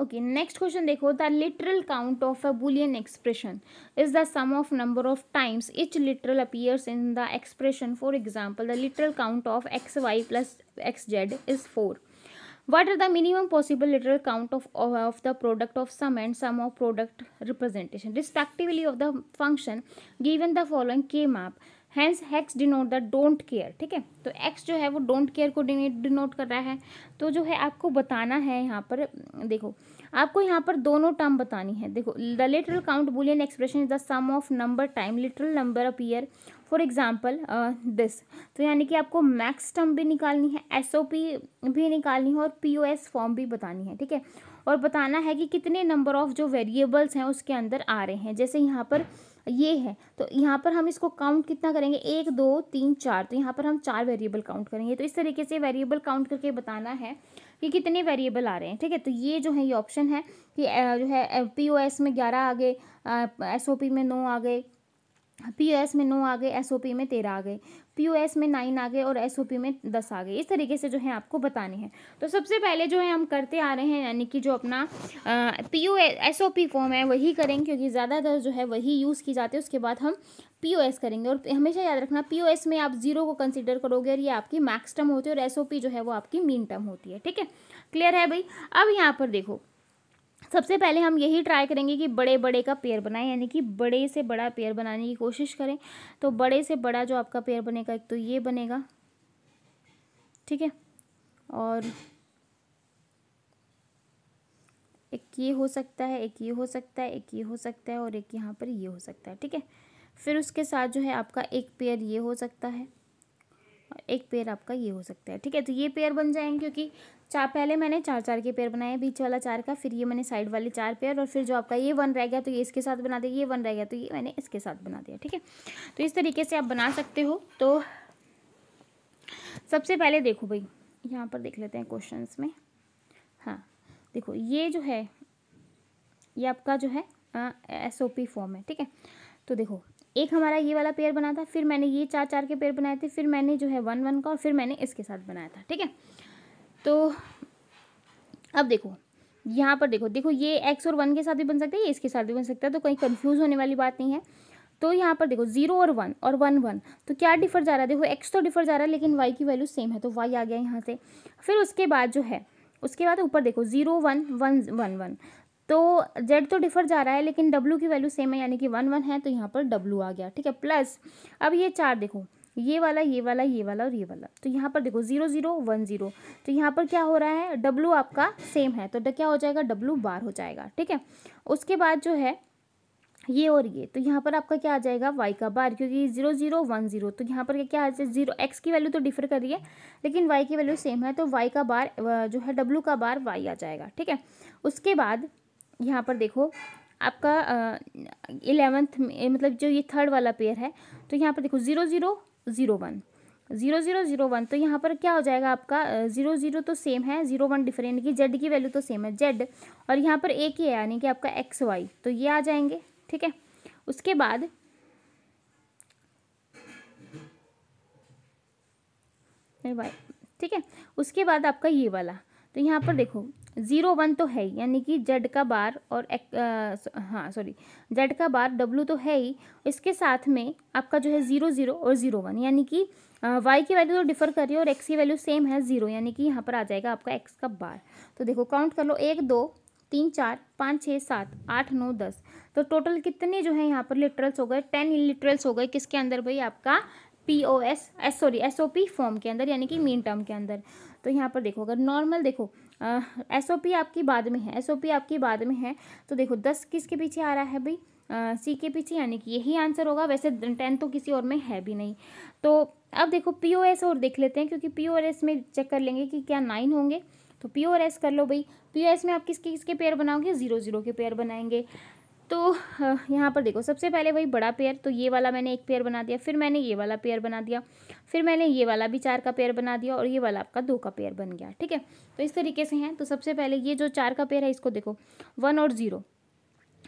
ओके नेक्स्ट क्वेश्चन देखो the literal count of a Boolean expression is the sum of number of times each literal appears in the expression for example the literal count of X Y plus X Z is four what are the minimum possible literal count of, of, of the product of sum and sum of product representation respectively of the function given the following k map hence hacks denote the don't care ठीक है तो एक्स जो है वो डोंट केयर को डिनोट कर रहा है तो जो है आपको बताना है यहाँ पर देखो आपको यहाँ पर दोनों टर्म बतानी है देखो the literal count Boolean expression is the sum of number time literal number appear for example this तो यानी कि आपको मैक्स टर्म भी निकालनी है एस ओ पी भी निकालनी है और पी ओ एस फॉर्म भी बतानी है ठीक है और बताना है कि कितने नंबर ऑफ़ जो वेरिएबल्स हैं उसके अंदर आ रहे हैं जैसे यहाँ पर ये है तो यहाँ पर हम इसको काउंट कितना करेंगे एक दो तीन चार तो यहाँ पर हम चार वेरिएबल काउंट करेंगे तो इस तरीके से वेरिएबल काउंट करके बताना है कि कितने वेरिएबल आ रहे हैं ठीक है तो ये जो है ये ऑप्शन है कि जो है पी में ग्यारह आ गए एस में नौ आ गए पी एस में नौ आ गए एस ओ पी में तेरह आ गए पी ओ एस में नाइन आ गए और एस ओ पी में दस आ गए इस तरीके से जो है आपको बताने हैं तो सबसे पहले जो है हम करते आ रहे हैं यानी कि जो अपना P O S O P form है वही करेंगे क्योंकि ज़्यादातर जो है वही यूज़ की जाती है उसके बाद हम पी ओ एस करेंगे और हमेशा याद रखना पी ओ एस में आप जीरो को कंसिडर करोगे और ये आपकी मैक्स टर्म होती है और एस ओ पी जो है वो आपकी मीन टर्म होती है ठीक है क्लियर है भाई अब यहाँ पर देखो सबसे पहले हम यही ट्राई करेंगे कि बड़े बड़े का पेयर बनाएं यानी कि बड़े से बड़ा पेयर बनाने की कोशिश करें तो बड़े से बड़ा जो आपका पेयर बनेगा एक तो ये बनेगा ठीक है और एक ये हो सकता है एक ये हो सकता है एक ये हो सकता है और एक यहाँ पर ये हो सकता है ठीक है फिर उसके साथ जो है आपका एक पेयर ये हो सकता है एक पेयर आपका ये हो सकता है ठीक है तो ये पेयर बन जाएंगे क्योंकि चार पहले मैंने चार चार के पेयर बनाए बीच वाला चार का फिर ये मैंने साइड वाले चार पेयर और फिर जो आपका ये वन रह गया तो ये इसके साथ बना दिया ये वन रह गया तो ये मैंने इसके साथ बना दिया ठीक है तो इस तरीके से आप बना सकते हो तो सबसे पहले देखो भाई यहाँ पर देख लेते हैं क्वेश्चन में हाँ देखो ये जो है ये आपका जो है एस ओ पी फॉर्म है ठीक है तो देखो एक हमारा ये वाला पेयर बना था फिर मैंने ये चार चार के पेयर बनाए थे फिर मैंने जो है वन वन का और फिर मैंने इसके साथ बनाया था ठीक है तो अब देखो यहाँ पर देखो देखो ये एक्स और वन के साथ भी बन सकता है ये इसके साथ भी बन सकता है तो कहीं कन्फ्यूज़ होने वाली बात नहीं है तो यहाँ पर देखो जीरो और वन और वन वन तो क्या डिफर जा रहा है देखो एक्स तो डिफर जा रहा है लेकिन वाई की वैल्यू सेम है तो वाई आ गया यहाँ से फिर उसके बाद जो है उसके बाद ऊपर देखो zero one one one one तो जेड तो डिफर जा रहा है लेकिन डब्लू की वैल्यू सेम है यानी कि वन वन है तो यहाँ पर डब्लू आ गया ठीक है प्लस अब ये चार देखो ये वाला ये वाला ये वाला और ये वाला तो यहाँ पर देखो जीरो जीरो वन जीरो तो यहाँ पर क्या हो रहा है डब्लू आपका सेम है तो क्या हो जाएगा डब्लू बार हो जाएगा ठीक है उसके बाद जो है ये और ये तो यहाँ पर आपका क्या आ जाएगा वाई का बार क्योंकि जीरो जीरो वन जीरो तो यहाँ पर क्या आ जाए जीरो एक्स की वैल्यू तो डिफर कर रही है लेकिन वाई की वैल्यू सेम है तो वाई का बार जो है डब्लू का बार वाई आ जाएगा ठीक है उसके बाद यहाँ पर देखो आपका इलेवेंथ में मतलब जो ये थर्ड वाला पेयर है तो यहाँ पर देखो zero zero zero one zero zero zero one तो यहाँ पर क्या हो जाएगा आपका ज़ीरो ज़ीरो तो सेम है ज़ीरो वन डिफरेंट की जेड की वैल्यू तो सेम है जेड और यहाँ पर एक ही है यानी कि आपका एक्स वाई तो ये आ जाएंगे ठीक है उसके बाद ठीक है उसके बाद आपका ये वाला तो यहाँ पर देखो ज़ीरो वन तो है ही यानी कि जेड का बार और एक, आ, स, हाँ सॉरी जेड का बार डब्लू तो है ही इसके साथ में आपका जो है ज़ीरो ज़ीरो और ज़ीरो वन यानी कि वाई की वैल्यू तो डिफर कर रही है और एक्स की वैल्यू सेम है ज़ीरो यानी कि यहाँ पर आ जाएगा आपका एक्स का बार तो देखो काउंट कर लो एक दो तीन चार पाँच छः सात आठ नौ दस तो टोटल कितने जो है यहाँ पर लिटरल्स हो गए टेन लिटरल्स हो गए किसके अंदर भाई आपका P O S S sorry S O P form के अंदर यानी कि मेन टर्म के अंदर तो यहाँ पर देखो अगर नॉर्मल देखो एस ओ पी आपकी बाद में है एस ओ पी आपकी बाद में है तो देखो दस किसके पीछे आ रहा है भाई सी के पीछे यानी कि यही आंसर होगा वैसे टेन तो किसी और में है भी नहीं तो अब देखो पी ओ एस और देख लेते हैं क्योंकि पी ओ आर एस में चेक कर लेंगे कि क्या नाइन होंगे तो पी ओ आर एस कर लो भाई पी ओ एस में आप किसके किसके पेयर बनाओगे ज़ीरो ज़ीरो के पेयर बनाएंगे तो यहाँ पर देखो सबसे पहले वही बड़ा पेयर तो ये वाला मैंने एक पेयर बना दिया फिर मैंने ये वाला पेयर बना दिया फिर मैंने ये वाला भी चार का पेयर बना दिया और ये वाला आपका दो का पेयर बन गया ठीक है तो इस तरीके से हैं तो सबसे पहले ये जो चार का पेयर है इसको देखो वन और ज़ीरो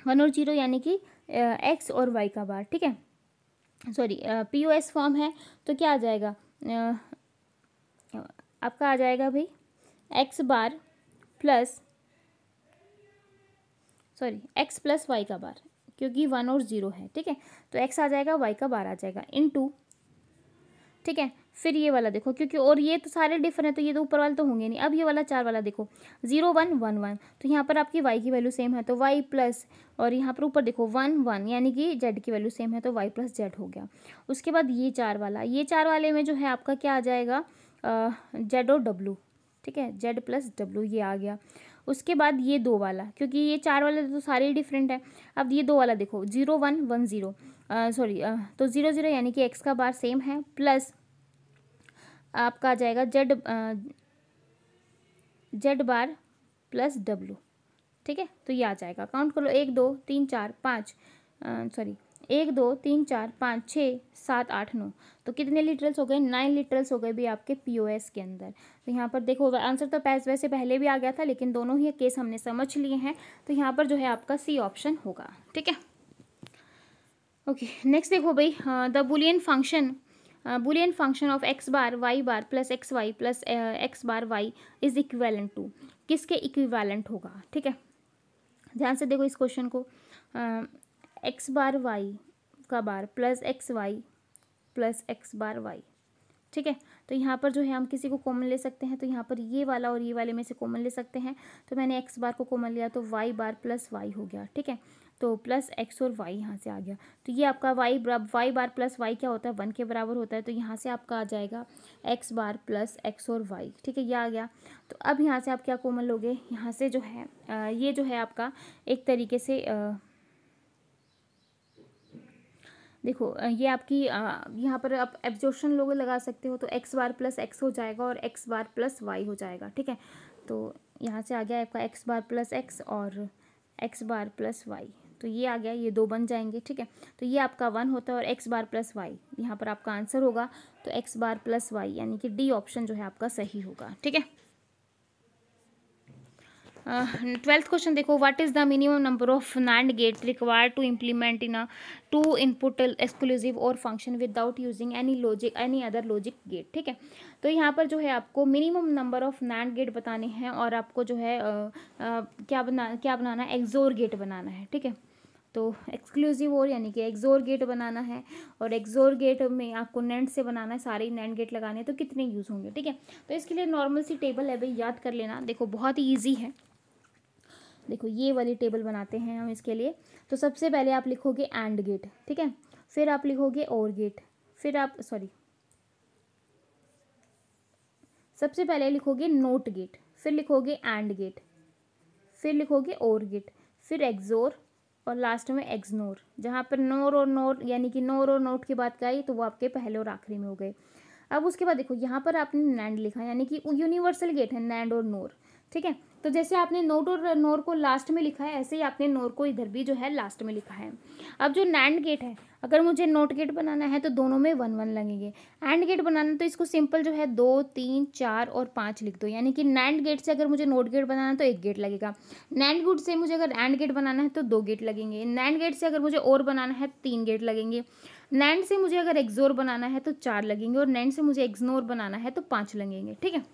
वन और जीरो यानी कि एक्स और वाई का बार ठीक है sorry P O S form है तो क्या आ जाएगा आपका आ जाएगा भाई X bar plus sorry X plus Y का बार क्योंकि वन और ज़ीरो है ठीक है तो एक्स आ जाएगा वाई का बार आ जाएगा इन टू ठीक है फिर ये वाला देखो क्योंकि और ये तो सारे डिफरेंट है तो ये तो ऊपर वाले तो होंगे नहीं अब ये वाला चार वाला देखो जीरो वन वन वन तो यहाँ पर आपकी वाई की वैल्यू सेम है तो वाई प्लस और यहाँ पर ऊपर देखो वन वन यानी कि जेड की वैल्यू सेम है तो वाई प्लस जेड हो गया उसके बाद ये चार वाला ये चार वाले में जो है आपका क्या आ जाएगा जेड और डब्लू ठीक है जेड प्लस डब्लू ये आ गया उसके बाद ये दो वाला क्योंकि ये चार वाले तो सारे डिफरेंट है अब ये दो वाला देखो zero one one zero sorry तो ज़ीरो ज़ीरो यानी कि एक्स का बार सेम है प्लस आपका आ जाएगा Z Z bar plus W ठीक है तो ये आ जाएगा काउंट कर लो एक दो तीन चार पाँच सॉरी एक दो तीन चार पाँच छः सात आठ नौ तो कितने लिटरल्स हो गए नाइन लिटरल्स हो गए भी आपके पीओएस के अंदर तो यहाँ पर देखो आंसर तो पैस वैसे पहले भी आ गया था लेकिन दोनों ही केस हमने समझ लिए हैं तो यहाँ पर जो है आपका सी ऑप्शन होगा ठीक है ओके नेक्स्ट देखो भाई the Boolean function Boolean function of X bar Y bar plus X Y plus X bar Y is equivalent to किसके इक्विवेलेंट होगा ठीक है ध्यान से देखो इस क्वेश्चन को uh, एक्स बार वाई का bar plus X Y plus X bar Y ठीक है तो यहाँ पर जो है हम किसी को कॉमन ले सकते हैं तो यहाँ पर ये वाला और ये वाले में से कॉमन ले सकते हैं तो मैंने एक्स बार को कॉमन लिया तो वाई बार प्लस वाई हो गया ठीक है तो प्लस एक्स और वाई यहाँ से आ गया तो ये आपका Y Y bar plus Y क्या होता है वन के बराबर होता है तो यहाँ से आपका आ जाएगा एक्स बार प्लस एक्स और वाई ठीक है ये आ गया तो अब यहाँ से आप क्या कोमल लोगे यहाँ से जो है ये जो है आपका एक तरीके से आ, देखो ये आपकी यहाँ पर आप एब्जॉर्शन लोग लगा सकते हो तो एक्स बार प्लस एक्स हो जाएगा और एक्स बार प्लस वाई हो जाएगा ठीक है तो यहाँ से आ गया आपका एक्स बार प्लस एक्स और एक्स बार प्लस वाई तो ये आ गया ये दो बन जाएंगे ठीक है तो ये आपका वन होता है और एक्स बार प्लस वाई यहाँ पर आपका आंसर होगा तो एक्स बार प्लस वाई यानी कि डी ऑप्शन जो है आपका सही होगा ठीक है ट्वेल्थ क्वेश्चन देखो what is the minimum number of NAND gate require to implement in a two input exclusive or function without using any logic any other logic gate ठीक है तो यहाँ पर जो है आपको minimum number of NAND gate बताने हैं और आपको जो है uh, uh, क्या बना क्या बनाना है एग्जोर गेट बनाना है ठीक है तो एक्सक्लूसिव और यानी कि एग्जोर गेट बनाना है और एग्जोर गेट में आपको नैंड से बनाना है सारे नैंड गेट लगाने तो कितने यूज़ होंगे ठीक है तो इसके लिए नॉर्मल सी टेबल है भाई याद कर लेना देखो बहुत ही ईजी है देखो ये वाली टेबल बनाते हैं हम इसके लिए तो सबसे पहले आप लिखोगे एंड गेट ठीक है फिर आप लिखोगे और गेट फिर आप सॉरी सबसे पहले लिखोगे नोट गेट फिर लिखोगे एंड गेट फिर लिखोगे और गेट फिर एग्जोर और लास्ट में एग्जनोर जहाँ पर नोर और नोर यानी कि नोर और नोट की बात का तो वो आपके पहले और आखिरी में हो गए अब उसके बाद देखो यहाँ पर आपने नैंड लिखा यानी कि यूनिवर्सल गेट है नैंड और नोर ठीक है तो जैसे आपने नोट और नोर को लास्ट में लिखा है ऐसे ही आपने नोर को इधर भी जो है लास्ट में लिखा है अब जो नैंड गेट है अगर मुझे नोट गेट बनाना है तो दोनों में वन वन लगेंगे एंड गेट बनाना तो इसको सिंपल जो है दो तीन चार और पाँच लिख दो यानी कि नैंड गेट से अगर मुझे नोट गेट बनाना है तो एक गेट लगेगा नैंड गुड से मुझे अगर एंड गेट बनाना है तो दो गेट लगेंगे नैंड गेट से अगर मुझे और बनाना है तीन गेट लगेंगे नैंड से मुझे अगर एक्जोर बनाना है तो चार लगेंगे और नैंड से मुझे एक्जनोर बनाना है तो पाँच लगेंगे ठीक है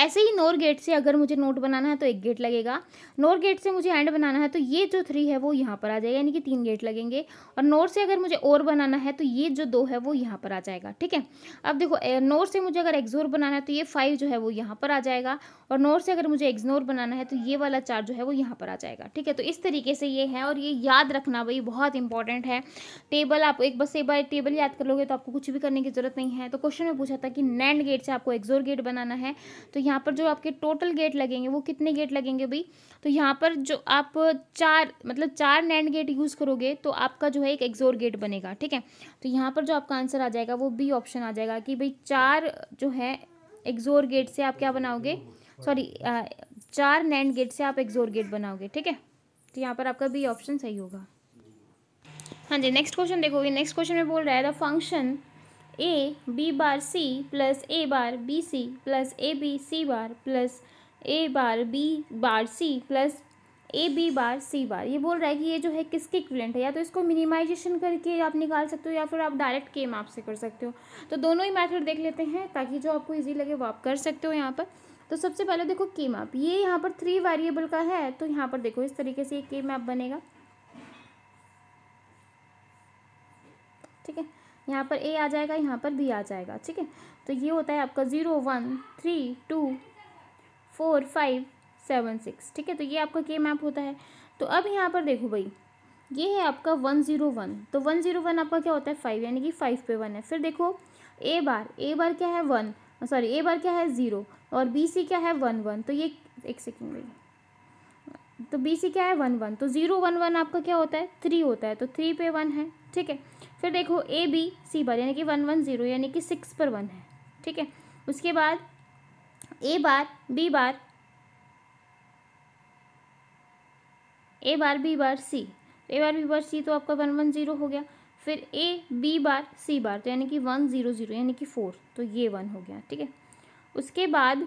ऐसे ही नोर गेट से अगर मुझे नोट बनाना है तो एक गेट लगेगा नोर गेट से मुझे एंड बनाना है तो ये जो थ्री है वो यहाँ पर आ जाएगा यानी कि तीन गेट लगेंगे और नोर से अगर मुझे और बनाना है तो ये जो दो है वो यहाँ पर आ जाएगा ठीक है अब देखो नोर से मुझे अगर एग्जोर बनाना है तो ये फाइव जो है वो यहाँ पर आ जाएगा और नोर से अगर मुझे एग्जोर बनाना है तो ये वाला चार जो है वो यहाँ पर आ जाएगा ठीक है तो इस तरीके से ये है और ये याद रखना भाई बहुत इंपॉर्टेंट है टेबल आप एक बस एक बार टेबल याद कर लोगे तो आपको कुछ भी करने की जरूरत नहीं है तो क्वेश्चन में पूछा था कि नैंड गेट से आपको एग्जोर गेट बनाना है तो यहाँ पर जो आपके टोटल गेट लगेंगे वो कितने गेट लगेंगे भाई तो यहाँ पर जो आप चार मतलब चार नैंड गेट यूज़ करोगे तो आपका जो है एक एग्जोर गेट बनेगा ठीक है तो यहाँ पर जो आपका आंसर आ जाएगा वो बी ऑप्शन आ जाएगा कि भाई चार जो है एग्जोर गेट से आप क्या बनाओगे सॉरी चार नैंड गेट से आप एग्जोर गेट बनाओगे ठीक है तो यहाँ पर आपका बी ऑप्शन सही होगा हाँ जी नेक्स्ट क्वेश्चन देखोगे नेक्स्ट क्वेश्चन में बोल रहा है the function A B bar C plus A bar B C plus A B C bar plus A bar B bar C plus A B bar C bar ये बोल रहा है कि ये जो है किसके इक्विलेंट है या तो इसको मिनिमाइजेशन करके आप निकाल सकते हो या फिर आप डायरेक्ट के माप से कर सकते हो तो दोनों ही मेथड देख लेते हैं ताकि जो आपको इजी लगे वो आप कर सकते हो यहाँ पर तो सबसे पहले देखो के मैप ये यहाँ पर थ्री वेरिएबल का है तो यहाँ पर देखो इस तरीके से ये के मैप बनेगा ठीक है यहाँ पर ए आ जाएगा यहाँ पर बी आ जाएगा ठीक है तो ये होता है आपका zero one three two four five seven six ठीक है तो ये आपका के मैप होता है तो अब यहाँ पर देखो भाई ये है आपका वन ज़ीरो वन तो वन ज़ीरो वन आपका क्या होता है फाइव यानी कि फाइव पे वन है फिर देखो ए बार ए बार क्या है वन सॉरी ए बार क्या है ज़ीरो और बी सी क्या है वन वन तो ये एक सेकेंड भाई तो बी सी क्या है वन वन तो ज़ीरो वन वन आपका क्या होता है थ्री होता है तो थ्री पे वन है ठीक है फिर देखो ए बी सी बार यानी कि वन वन ज़ीरो यानी कि सिक्स पर वन है ठीक है उसके बाद A bar B bar A bar B bar C A bar B bar C तो आपका वन वन ज़ीरो हो गया फिर ए बी बार सी बार तो यानी कि वन ज़ीरो ज़ीरो यानी कि फोर तो ये वन हो गया ठीक है उसके बाद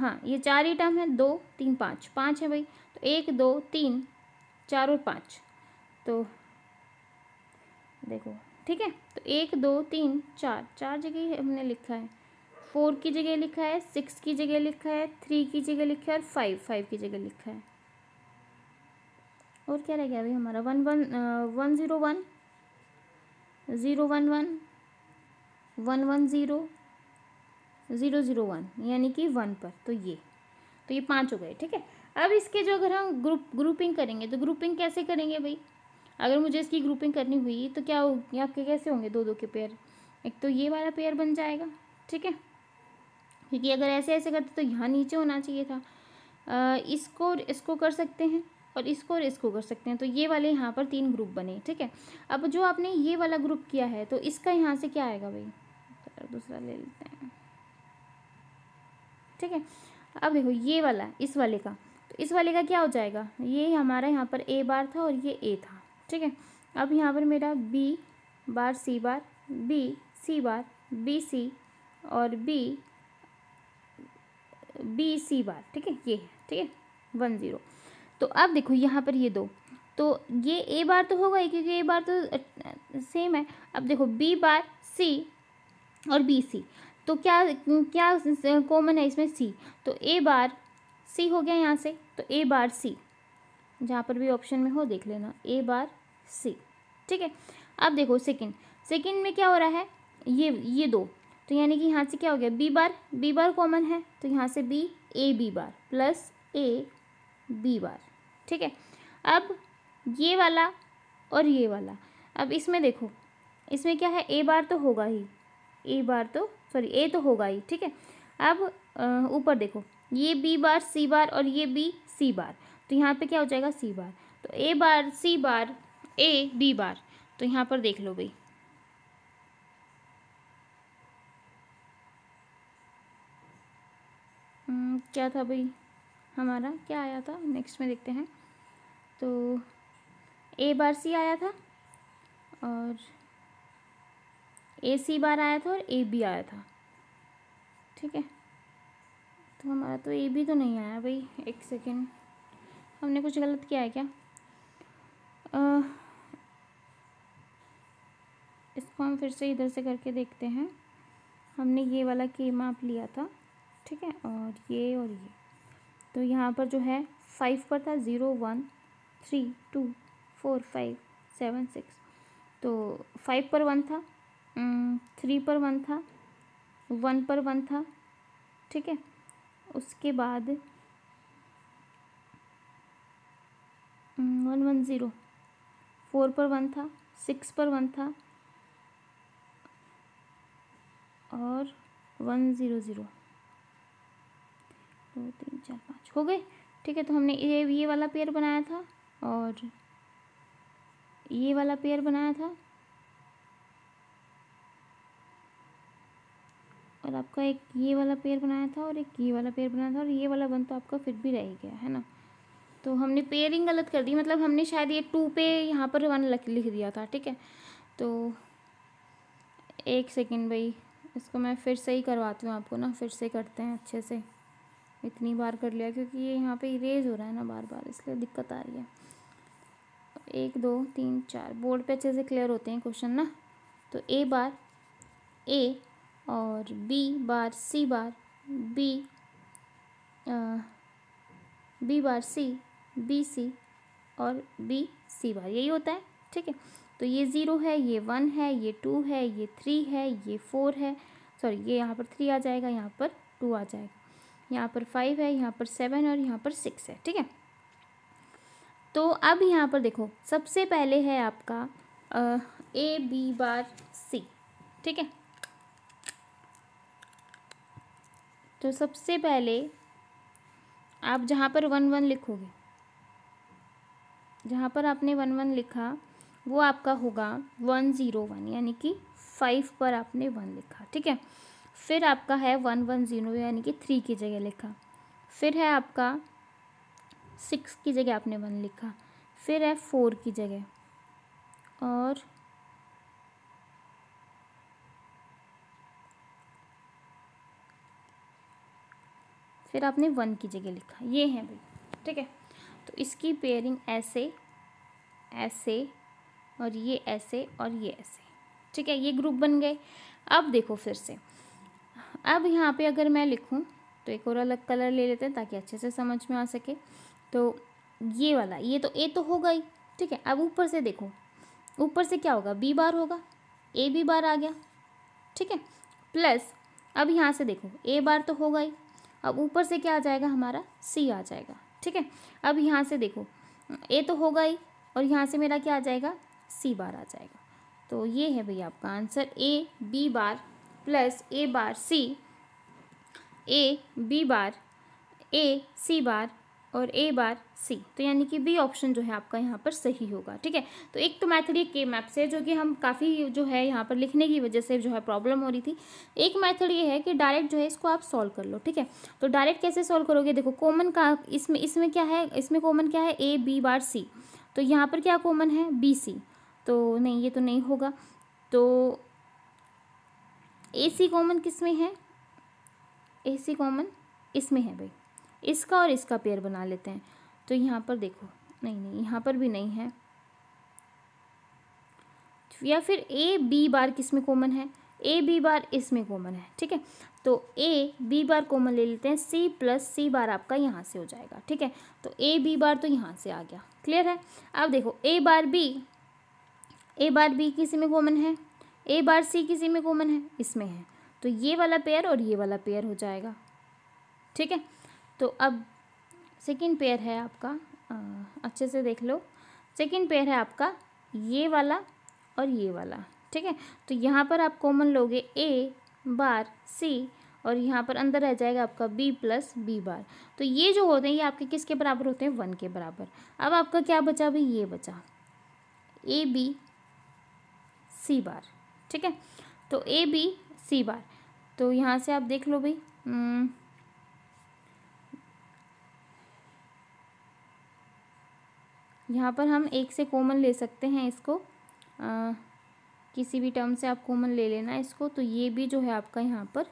हाँ ये चार ही टर्म है दो तीन पाँच पाँच है भाई तो एक दो तीन चार और पाँच तो देखो ठीक है तो एक दो तीन चार चार जगह हमने लिखा है फोर की जगह लिखा है सिक्स की जगह लिखा है थ्री की जगह लिखा है और फाइव फाइव की जगह लिखा है और क्या रह गया अभी हमारा one one one zero one zero one one one one zero zero zero one यानी कि वन पर तो ये तो ये पाँच हो गए ठीक है अब इसके जो अगर हम ग्रुप ग्रुपिंग करेंगे तो ग्रुपिंग कैसे करेंगे भाई अगर मुझे इसकी ग्रुपिंग करनी हुई तो क्या होगी आपके कैसे होंगे दो दो के पेयर एक तो ये वाला पेयर बन जाएगा ठीक है क्योंकि अगर ऐसे ऐसे करते तो यहाँ नीचे होना चाहिए था आ, इसको इसको कर सकते हैं और इसको और इसको कर सकते हैं तो ये वाले यहाँ पर तीन ग्रुप बने ठीक है अब जो आपने ये वाला ग्रुप किया है तो इसका यहाँ से क्या आएगा भाई दूसरा ले लेते हैं ठीक है अब देखो ये वाला इस वाले का तो इस वाले का क्या हो जाएगा ये हमारा यहाँ पर ए बार था और ये ए था ठीक है अब यहाँ पर मेरा B bar C bar B C bar B C और बी बी सी बार ठीक है ये है ठीक है वन ज़ीरो तो अब देखो यहाँ पर ये दो तो ये ए बार तो होगा ही क्योंकि ए बार तो सेम है अब देखो बी बार सी और बी सी तो क्या क्या कॉमन है इसमें सी तो ए बार सी हो गया यहाँ से तो ए बार सी जहाँ पर भी ऑप्शन में हो देख लेना ए बार सी ठीक है अब देखो सेकंड सेकंड में क्या हो रहा है ये ये दो तो यानी कि यहाँ से क्या हो गया B bar B bar common है तो यहाँ से B A B bar plus A B bar ठीक है अब ये वाला और ये वाला अब इसमें देखो इसमें क्या है ए बार तो होगा ही ए बार तो सॉरी ए तो होगा ही ठीक है अब ऊपर देखो ये बी बार सी बार और ये बी सी बार तो यहाँ पे क्या हो जाएगा सी बार तो ए बार सी बार ए बी बार तो यहाँ पर देख लो भाई हम्म, क्या था भाई हमारा क्या आया था नेक्स्ट में देखते हैं तो ए बार सी आया था और ए सी बार आया था और ए बी आया था ठीक है तो हमारा तो ए बी तो नहीं आया भाई एक सेकेंड हमने कुछ गलत किया है क्या आ, इसको हम फिर से इधर से करके देखते हैं हमने ये वाला के माप लिया था ठीक है और ये और ये तो यहाँ पर जो है फाइव पर था zero one three two four five seven six तो फाइव पर वन था थ्री पर वन था वन पर वन था ठीक है उसके बाद वन वन ज़ीरो फोर पर वन था सिक्स पर वन था और वन ज़ीरो ज़ीरो दो तीन चार पाँच हो गए ठीक है तो हमने ये ये वाला पेयर बनाया था और ये वाला पेयर बनाया था और आपका एक ये वाला पेयर बनाया था और एक ये वाला पेयर बनाया था और ये वाला वन तो आपका फिर भी रह गया है ना तो हमने पेयरिंग गलत कर दी मतलब हमने शायद ये टू पे यहाँ पर वन लिख दिया था ठीक है तो एक सेकेंड भाई इसको मैं फिर से ही करवाती हूँ आपको ना फिर से करते हैं अच्छे से इतनी बार कर लिया क्योंकि ये यहाँ पे इरेज हो रहा है ना बार बार इसलिए दिक्कत आ रही है एक दो तीन चार बोर्ड पे अच्छे से क्लियर होते हैं क्वेश्चन ना तो ए बार ए और B bar C bar B आ, B bar C B C और बी सी बार यही होता है ठीक है तो ये ज़ीरो है ये वन है ये टू है ये थ्री है ये फोर है सॉरी ये यहाँ पर थ्री आ जाएगा यहाँ पर टू आ जाएगा यहाँ पर फाइव है यहाँ पर सेवन और यहाँ पर सिक्स है ठीक है तो अब यहाँ पर देखो सबसे पहले है आपका ए बी बार सी ठीक है तो सबसे पहले आप जहाँ पर वन वन लिखोगे जहाँ पर आपने वन वन लिखा वो आपका होगा वन ज़ीरो वन यानी कि फाइव पर आपने वन लिखा ठीक है फिर आपका है वन वन ज़ीरो यानी कि थ्री की जगह लिखा फिर है आपका सिक्स की जगह आपने वन लिखा फिर है फोर की जगह और फिर आपने वन की जगह लिखा ये है भाई ठीक है तो इसकी पेयरिंग ऐसे ऐसे और ये ऐसे और ये ऐसे ठीक है ये ग्रुप बन गए अब देखो फिर से अब यहाँ पे अगर मैं लिखूँ तो एक और अलग कलर ले लेते हैं ताकि अच्छे से समझ में आ सके तो ये वाला ये तो ए तो हो गई ठीक है अब ऊपर से देखो ऊपर से क्या होगा बी बार होगा ए बी बार आ गया ठीक है प्लस अब यहाँ से देखो ए बार तो हो गई अब ऊपर से क्या आ जाएगा हमारा सी आ जाएगा ठीक है अब यहाँ से देखो ए तो हो गई और यहाँ से मेरा क्या आ जाएगा सी बार आ जाएगा तो ये है भैया आपका answer A B bar plus A bar C A B bar A C bar और ए बार सी तो यानी कि बी ऑप्शन जो है आपका यहाँ पर सही होगा ठीक है तो एक तो मैथड ये के मैप से जो कि हम काफ़ी जो है यहाँ पर लिखने की वजह से जो है प्रॉब्लम हो रही थी एक मैथड ये है कि डायरेक्ट जो है इसको आप सॉल्व कर लो ठीक है तो डायरेक्ट कैसे सॉल्व करोगे देखो कॉमन का इसमें इसमें क्या है इसमें कॉमन क्या है ए बी बार सी तो यहाँ पर क्या कॉमन है बी सी तो नहीं ये तो नहीं होगा तो ए सी कॉमन किस में है ए सी कॉमन इसमें है भाई इसका और इसका पेयर बना लेते हैं तो यहाँ पर देखो नहीं नहीं यहाँ पर भी नहीं है या फिर ए बी बार किस में कॉमन है ए बी बार इसमें कॉमन है ठीक है तो ए बी बार कॉमन ले लेते हैं सी प्लस सी बार आपका यहाँ से हो जाएगा ठीक है तो ए बी बार तो यहाँ से आ गया क्लियर है अब देखो ए बार बी ए बार बी किसी में कॉमन है ए बार सी किसी में कॉमन है इसमें है तो ये वाला पेयर और ये वाला पेयर हो जाएगा ठीक है तो अब सेकंड पेयर है आपका आ, अच्छे से देख लो सेकंड पेयर है आपका ये वाला और ये वाला ठीक है तो यहाँ पर आप कॉमन लोगे ए बार सी और यहाँ पर अंदर रह जाएगा आपका बी प्लस बी बार तो ये जो होते हैं ये आपके किसके बराबर होते हैं वन के बराबर अब आपका क्या बचा भाई ये बचा ए बी सी बार ठीक है तो ए बी सी बार तो यहाँ से आप देख लो भाई यहाँ पर हम एक से कॉमन ले सकते हैं इसको आ, किसी भी टर्म से आप कॉमन ले लेना इसको तो ये भी जो है आपका यहाँ पर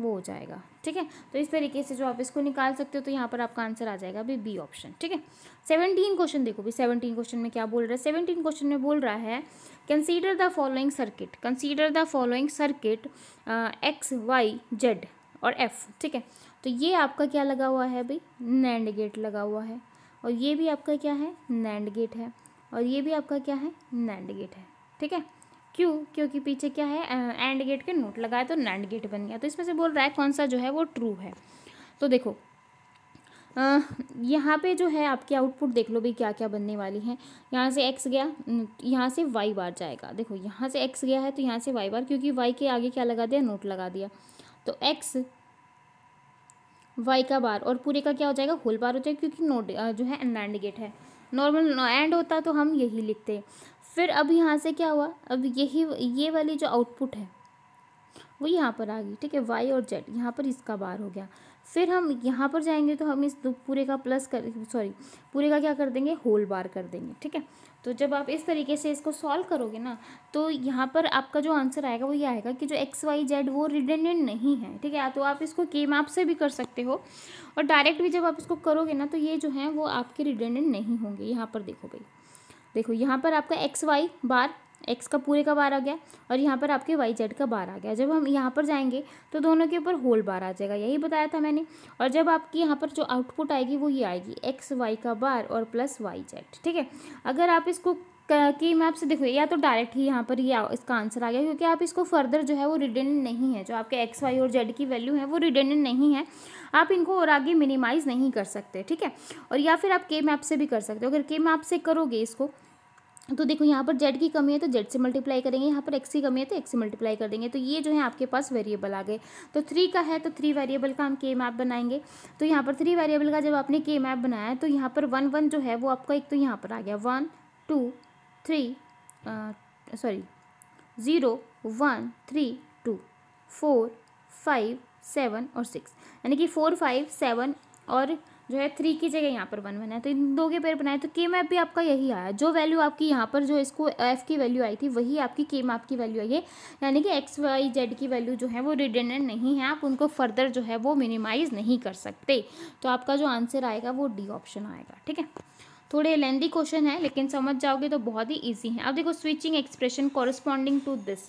वो हो जाएगा ठीक है तो इस तरीके से जो आप इसको निकाल सकते हो तो यहाँ पर आपका आंसर आ जाएगा अभी बी ऑप्शन ठीक है सेवनटीन क्वेश्चन देखो भी सेवनटीन क्वेश्चन में क्या बोल रहा है सेवनटीन क्वेश्चन में बोल रहा है consider the following circuit consider the following circuit X Y Z और एफ ठीक है तो ये आपका क्या लगा हुआ है भाई नैंड गेट लगा हुआ है और ये भी आपका क्या है नैंड गेट है और ये भी आपका क्या है नैंड गेट है ठीक है क्यों क्योंकि पीछे क्या है एंड गेट के नोट लगाए तो नैंड गेट बन गया तो इसमें से बोल रहा है कौन सा जो है वो ट्रू है तो देखो यहाँ पे जो है आपकी आउटपुट देख लो भाई क्या क्या बनने वाली है यहाँ से एक्स गया यहाँ से वाई बार जाएगा देखो यहाँ से एक्स गया है तो यहाँ से वाई बार क्योंकि वाई के आगे क्या लगा दिया नोट लगा दिया तो एक्स वाई का बार और पूरे का क्या हो जाएगा होल बार हो जाएगा क्योंकि नोट जो है एंड गेट है नॉर्मल एंड होता तो हम यही लिखते फिर अब यहाँ से क्या हुआ अब यही ये वाली जो आउटपुट है वो यहाँ पर आ गई ठीक है वाई और जेड यहाँ पर इसका बार हो गया फिर हम यहाँ पर जाएंगे तो हम इस पूरे का प्लस कर सॉरी पूरे का क्या कर देंगे होल बार कर देंगे ठीक है तो जब आप इस तरीके से इसको सॉल्व करोगे ना तो यहाँ पर आपका जो आंसर आएगा वो ये आएगा कि जो एक्स वाई जेड वो रिडेंडेंट नहीं है ठीक है तो आप इसको के मैप से भी कर सकते हो और डायरेक्ट भी जब आप इसको करोगे ना तो ये जो है वो आपके रिडेंडेंट नहीं होंगे यहाँ पर देखो भाई देखो यहाँ पर आपका एक्स वाई बार एक्स का पूरे का बार आ गया और यहाँ पर आपके वाई जेड का बार आ गया जब हम यहाँ पर जाएंगे तो दोनों के ऊपर होल बार आ जाएगा यही बताया था मैंने और जब आपकी यहाँ पर जो आउटपुट आएगी वो ये आएगी एक्स वाई का बार और प्लस वाई जेड ठीक है अगर आप इसको की मैं आपसे देखो या तो डायरेक्ट ही यहाँ पर ये इसका आंसर आ गया क्योंकि आप इसको फर्दर जो है वो रिडेंडेंट नहीं है जो आपके एक्स वाई और जेड की वैल्यू है वो रिडेंडेंट नहीं है आप इनको और आगे मिनिमाइज़ नहीं कर सकते ठीक है और या फिर आप के मैप से भी कर सकते हो अगर के मैप से करोगे इसको तो देखो यहाँ पर जेड की कमी है तो जेड से मल्टीप्लाई करेंगे यहाँ पर एक्स की कमी है तो एक्स से मल्टीप्लाई कर देंगे तो ये जो है आपके पास वेरिएबल आ गए तो थ्री का है तो थ्री वेरिएबल का हम के मैप बनाएंगे तो यहाँ पर थ्री वेरिएबल का जब आपने के मैप बनाया तो यहाँ पर वन वन जो है वो आपका एक तो यहाँ पर आ गया one two three sorry zero one three two four five seven और सिक्स यानी कि फोर फाइव सेवन और जो है थ्री की जगह यहाँ पर वन वन है तो इन दो के पेयर बनाए तो के मैप भी आपका यही आया जो वैल्यू आपकी यहाँ पर जो इसको एफ की वैल्यू आई थी वही आपकी के मैप की वैल्यू आई है यानी कि एक्स वाई जेड की वैल्यू जो है वो रिडेंडेंट नहीं है आप उनको फर्दर जो है वो मिनिमाइज नहीं कर सकते तो आपका जो आंसर आएगा वो डी ऑप्शन आएगा ठीक है थोड़े लेंदी क्वेश्चन है लेकिन समझ जाओगे तो बहुत ही ईजी है अब देखो switching expression corresponding to this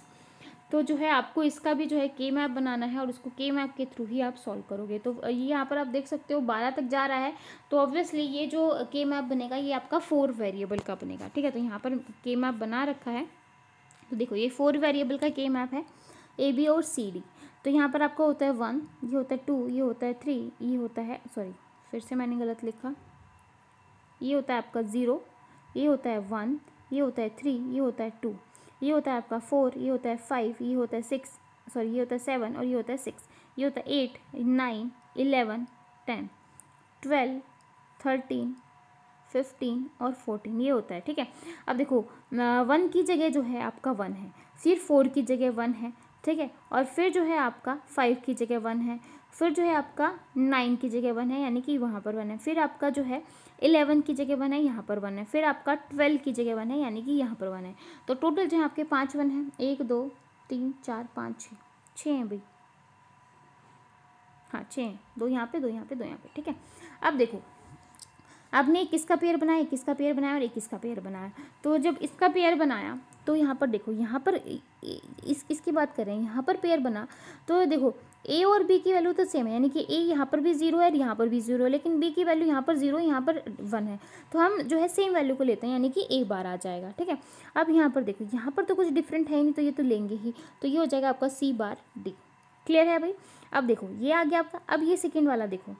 तो जो है आपको इसका भी जो है के मैप बनाना है और उसको के मैप के थ्रू ही आप सॉल्व करोगे तो ये यहाँ पर आप देख सकते हो बारह तक जा रहा है तो ऑब्वियसली ये जो के मैप बनेगा ये आपका फोर वेरिएबल का बनेगा ठीक है तो यहाँ पर के मैप बना रखा है तो देखो ये फोर वेरिएबल का के मैप है ए बी और सी डी तो यहाँ पर आपका होता है वन ये होता है टू ये होता है थ्री ये होता है सॉरी फिर से मैंने गलत लिखा ये होता है आपका ज़ीरो ये होता है वन ये होता है थ्री ये होता है टू ये होता है आपका फोर ये होता है फाइव ये होता है सिक्स सॉरी ये होता है सेवन और ये होता है सिक्स ये होता है eight nine eleven ten twelve thirteen fifteen और फोर्टीन ये होता है ठीक है अब देखो वन की जगह जो है आपका वन है फिर फोर की जगह वन है ठीक है और फिर जो है आपका फाइव की जगह वन है फिर जो है आपका नाइन की जगह वन है यानी कि वहाँ पर वन है फिर आपका जो है इलेवन की जगह वन है यहाँ पर वन है फिर आपका ट्वेल्व की जगह वन है यानी कि यहाँ पर वन है तो टोटल जो है आपके पाँच वन है एक दो तीन चार पाँच छः छः हैं भाई हाँ छः दो यहाँ पे दो यहाँ पे दो यहाँ पे ठीक है अब देखो आपने इक्कीस का पेयर बनाया इक्कीस का पेयर बनाया और इक्कीस का पेयर बनाया तो जब इसका पेयर बनाया तो यहाँ पर देखो यहाँ पर इस इसकी बात करें यहाँ पर पेयर बना तो देखो ए और बी की वैल्यू तो सेम है यानी कि ए यहाँ पर भी जीरो है और यहाँ पर भी जीरो है लेकिन बी की वैल्यू यहाँ पर जीरो यहाँ पर वन है तो हम जो है सेम वैल्यू को लेते हैं यानी कि ए बार आ जाएगा ठीक है अब यहाँ पर देखो यहाँ पर तो कुछ डिफरेंट है नहीं तो ये तो लेंगे ही तो ये हो जाएगा आपका सी बार डी क्लियर है भाई अब देखो ये आ गया आपका अब ये सेकेंड वाला देखो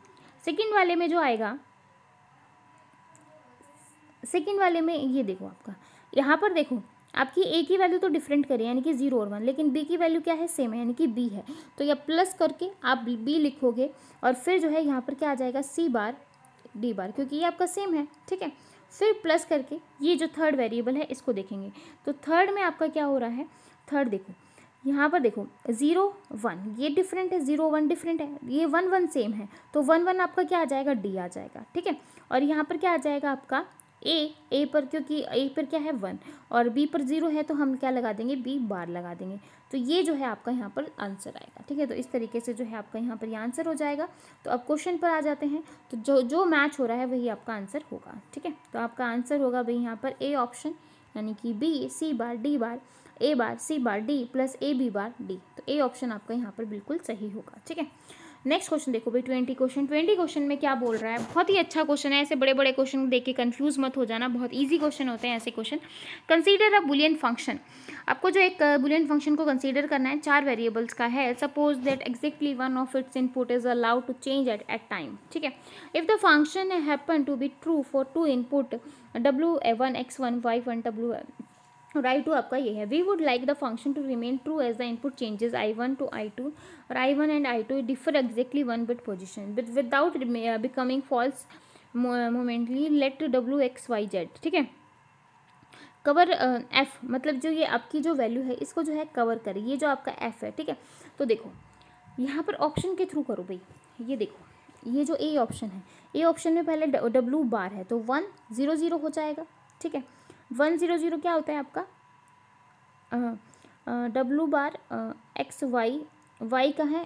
सेकेंड वाले में जो आएगा सेकेंड वाले में ये देखो आपका यहाँ पर देखो आपकी ए की वैल्यू तो डिफरेंट करें यानी कि जीरो और वन लेकिन बी की वैल्यू क्या है सेम है यानी कि बी है तो यह प्लस करके आप बी लिखोगे और फिर जो है यहाँ पर क्या आ जाएगा सी बार डी बार क्योंकि ये आपका सेम है ठीक है फिर प्लस करके ये जो थर्ड वेरिएबल है इसको देखेंगे तो थर्ड में आपका क्या हो रहा है थर्ड देखो यहाँ पर देखो ज़ीरो वन ये डिफरेंट है ज़ीरो वन डिफरेंट है ये वन वन सेम है तो वन वन आपका क्या आ जाएगा डी आ जाएगा ठीक है और यहाँ पर क्या आ जाएगा आपका ए ए पर क्योंकि ए पर क्या है वन और बी पर ज़ीरो है तो हम क्या लगा देंगे बी बार लगा देंगे तो ये जो है आपका यहाँ पर आंसर आएगा ठीक है तो इस तरीके से जो है आपका यहाँ पर ये आंसर हो जाएगा तो अब क्वेश्चन पर आ जाते हैं तो जो जो मैच हो रहा है वही आपका आंसर होगा ठीक है तो आपका आंसर होगा भाई यहाँ पर ए ऑप्शन यानी कि B C bar D bar A bar C bar D plus A B bar D तो ए ऑप्शन आपका यहाँ पर बिल्कुल सही होगा ठीक है नेक्स्ट क्वेश्चन देखो भाई ट्वेंटी क्वेश्चन ट्वेंटी क्वेश्चन में क्या बोल रहा है बहुत ही अच्छा क्वेश्चन है ऐसे बड़े बड़े क्वेश्चन देख के कन्फ्यूज मत हो जाना बहुत ईजी क्वेश्चन होते हैं ऐसे question consider a Boolean function आपको जो एक बुलियन फंक्शन को कंसीडर करना है चार वेरिएबल्स का है suppose that exactly one of its input is allowed to change at at time ठीक है if the function happen to be true for two input W A one X one Y one W right to आपका ये है we would like the function to remain true as the input changes I one to I two और I one and I two differ exactly one bit position but without becoming false momentarily let W X Y Z ठीक है कवर एफ uh, मतलब जो ये आपकी जो वैल्यू है इसको जो है कवर करे ये जो आपका एफ है ठीक है तो देखो यहाँ पर ऑप्शन के थ्रू करो भाई ये देखो ये जो ए ऑप्शन है ए ऑप्शन में पहले डब्लू बार है तो वन ज़ीरो ज़ीरो हो जाएगा ठीक है वन ज़ीरो ज़ीरो क्या होता है आपका W bar X Y Y का है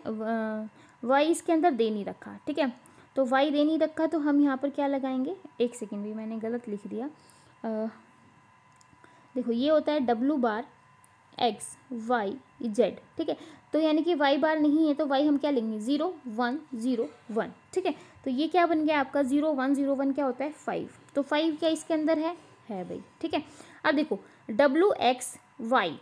वाई इसके अंदर दे नहीं रखा ठीक है तो वाई दे नहीं रखा तो हम यहाँ पर क्या लगाएंगे एक सेकेंड भी मैंने गलत लिख दिया आ, देखो ये होता है W bar X Y Z ठीक है तो यानी कि वाई बार नहीं है तो वाई हम क्या लेंगे ज़ीरो वन ज़ीरो वन ठीक है तो ये क्या बन गया आपका ज़ीरो वन ज़ीरो वन क्या होता है फाइव तो फाइव क्या इसके अंदर है है भाई ठीक है अब देखो डब्ल्यू एक्स वाई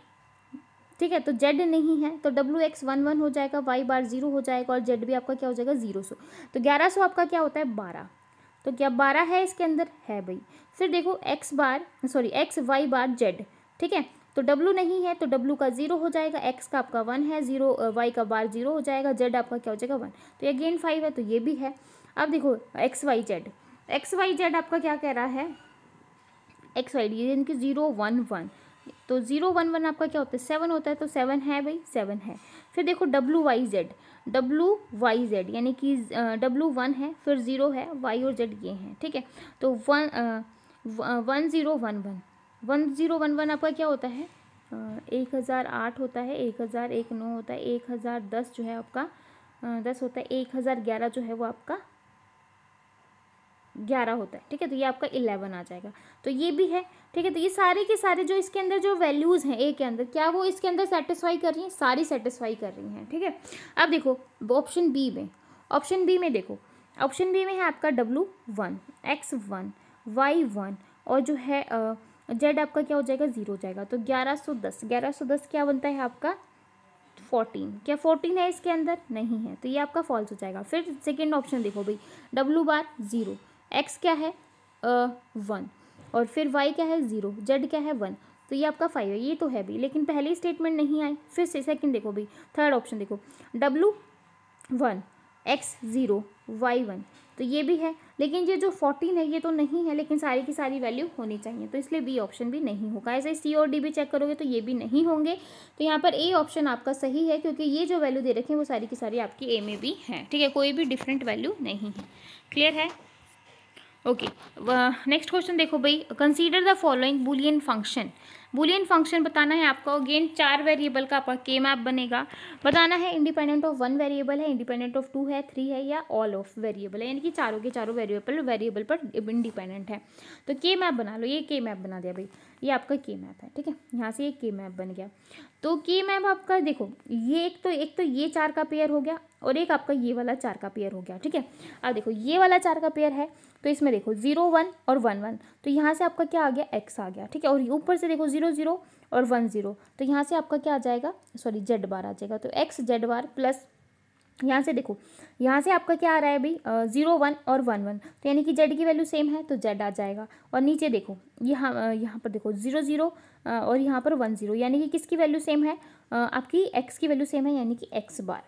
ठीक है तो जेड नहीं है तो डब्ल्यू एक्स वन वन हो जाएगा वाई बार जीरो हो जाएगा और जेड भी आपका क्या हो जाएगा जीरो सौ तो ग्यारह सौ आपका क्या होता है बारह तो क्या बारह है इसके अंदर है भाई फिर देखो X bar sorry X Y bar Z ठीक है तो डब्लू नहीं है तो डब्लू का जीरो हो जाएगा एक्स का आपका वन है जीरो वाई का बार जीरो हो जाएगा जेड आपका क्या हो जाएगा वन तो अगेन फाइव है तो ये भी है अब देखो X Y Z X Y Z आपका क्या कह रहा है एक्स वाई यानी कि ज़ीरो वन वन तो ज़ीरो वन वन आपका क्या होता है सेवन होता है तो सेवन है भाई सेवन है फिर देखो W Y Z W Y Z यानी कि डब्लू वन है फिर ज़ीरो है वाई और जेड ये हैं ठीक है तो one one zero one one one zero one one आपका क्या होता है एक हज़ार आठ होता है एक हज़ार एक नौ होता है एक हज़ार दस जो है आपका दस होता है एक हज़ार ग्यारह जो है वो आपका ग्यारह होता है ठीक है तो ये आपका इलेवन आ जाएगा तो ये भी है ठीक है तो ये सारे के सारे जो इसके अंदर जो वैल्यूज़ हैं ए के अंदर क्या वो इसके अंदर सेटिस्फाई कर रही हैं सारी सेटिस्फाई कर रही हैं ठीक है थेके? अब देखो ऑप्शन बी में ऑप्शन बी में देखो ऑप्शन बी में है आपका W one X one Y one और जो है जेड आपका क्या हो जाएगा ज़ीरो हो जाएगा तो ग्यारह सौ दस ग्यारह सौ दस क्या बनता है आपका फोर्टीन क्या फोर्टीन है इसके अंदर नहीं है तो ये आपका फॉल्स हो जाएगा फिर सेकेंड ऑप्शन देखो भाई डब्लू बार ज़ीरो एक्स क्या है वन और फिर वाई क्या है ज़ीरो जेड क्या है वन तो ये आपका फाइव है ये तो है भी लेकिन पहली स्टेटमेंट नहीं आई फिर से सेकंड देखो भी थर्ड ऑप्शन देखो W one X zero Y one तो ये भी है लेकिन ये जो फोर्टीन है ये तो नहीं है लेकिन सारी की सारी वैल्यू होनी चाहिए तो इसलिए बी ऑप्शन भी नहीं होगा ऐसे सी और डी भी चेक करोगे तो ये भी नहीं होंगे तो यहाँ पर ए ऑप्शन आपका सही है क्योंकि ये जो वैल्यू दे रखे हैं वो सारी की सारी आपकी ए में भी है ठीक है कोई भी डिफरेंट वैल्यू नहीं है क्लियर है ओके नेक्स्ट क्वेश्चन देखो भाई consider the following Boolean function Boolean function बताना है आपको अगेन चार वेरिएबल का आपका के मैप बनेगा बताना है इंडिपेंडेंट ऑफ वन वेरिएबल है इंडिपेंडेंट ऑफ टू है थ्री है या ऑल ऑफ वेरिएबल है यानी कि चारों के चारों वेरिएबल वेरिएबल पर इंडिपेंडेंट है तो के मैप बना लो ये के मैप बना दिया भाई ये आपका की मैप है ठीक है यहाँ से ये की मैप बन गया तो की मैप आपका देखो ये एक तो एक तो ये चार का पेयर हो गया और एक आपका ये वाला चार का पेयर हो गया ठीक है अब देखो ये वाला चार का पेयर है तो इसमें देखो जीरो वन और वन वन तो यहाँ से आपका क्या आ गया एक्स आ गया ठीक है और ऊपर से देखो जीरो जीरो और वन जीरो तो यहाँ से आपका क्या आ जाएगा सॉरी जेड बार आ जाएगा तो एक्स जेड बार प्लस यहाँ से देखो यहाँ से आपका क्या आ रहा है भाई ज़ीरो वन और वन वन तो यानी कि जेड की वैल्यू सेम है तो जेड आ जाएगा और नीचे देखो यहाँ यहाँ पर देखो ज़ीरो ज़ीरो और यहाँ पर वन ज़ीरो यानी कि किसकी वैल्यू सेम है आपकी एक्स की वैल्यू सेम है यानी कि एक्स बार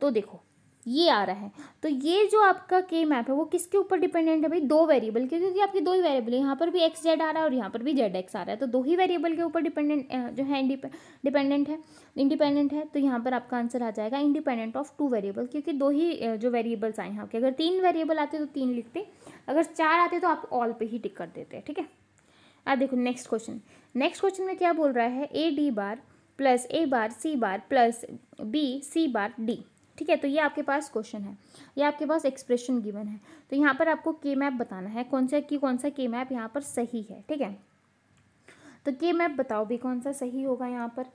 तो देखो ये आ रहा है तो ये जो आपका के मैप है वो किसके ऊपर डिपेंडेंट है भाई दो वेरिएबल के क्योंकि आपके दो ही वेरिएबल है यहाँ पर भी एक्स जेड आ रहा है और यहाँ पर भी जेड एक्स आ रहा है तो दो ही वेरिएबल के ऊपर डिपेंडेंट जो है डिपेंडेंट है इंडिपेंडेंट है तो यहाँ पर आपका आंसर आ जाएगा इंडिपेंडेंट ऑफ टू वेरिएबल क्योंकि दो ही जो वेरिएबल्स आए हैं अगर तीन वेरिएबल आते तो तीन लिखते अगर चार आते तो आप ऑल पर ही टिक कर देते हैं ठीक है अब देखो नेक्स्ट क्वेश्चन नेक्स्ट क्वेश्चन में क्या बोल रहा है A D bar plus A bar C bar plus B C bar D ठीक है तो ये आपके पास क्वेश्चन है ये आपके पास एक्सप्रेशन गिवन है तो यहाँ पर आपको के मैप बताना है कौन सा की कौन सा के मैप यहाँ पर सही है ठीक है तो के मैप बताओ भी कौन सा सही होगा यहाँ पर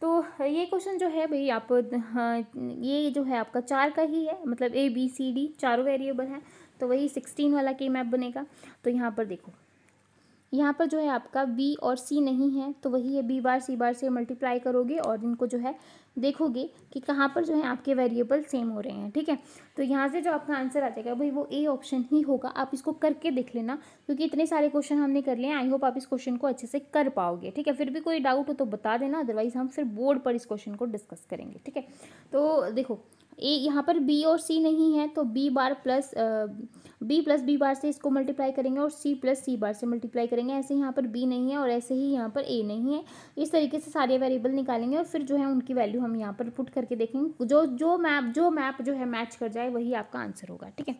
तो ये क्वेश्चन जो है भाई आप हाँ, ये जो है आपका चार का ही है मतलब ए बी सी डी चारों वेरिएबल हैं तो वही सिक्सटीन वाला के मैप बनेगा तो यहाँ पर देखो यहाँ पर जो है आपका बी और सी नहीं है तो वही है बी बार सी बार से मल्टीप्लाई करोगे और इनको जो है देखोगे कि कहाँ पर जो है आपके वेरिएबल सेम हो रहे हैं ठीक है तो यहाँ से जो आपका आंसर आ जाएगा भाई वो ए ऑप्शन ही होगा आप इसको करके देख लेना क्योंकि इतने सारे क्वेश्चन हमने कर लिए आई होप आप इस क्वेश्चन को अच्छे से कर पाओगे ठीक है फिर भी कोई डाउट हो तो बता देना अदरवाइज हम फिर बोर्ड पर इस क्वेश्चन को डिस्कस करेंगे ठीक है तो देखो ए यहाँ पर बी और सी नहीं है तो B bar plus B plus B bar से इसको मल्टीप्लाई करेंगे और सी प्लस सी बार से मल्टीप्लाई करेंगे ऐसे यहाँ पर बी नहीं है और ऐसे ही यहाँ पर ए नहीं है इस तरीके से सारे वेरिएबल निकालेंगे और फिर जो है उनकी वैल्यू हम यहाँ पर पुट करके देखेंगे जो जो मैप जो मैप जो है मैच कर जाए वही आपका आंसर होगा ठीक है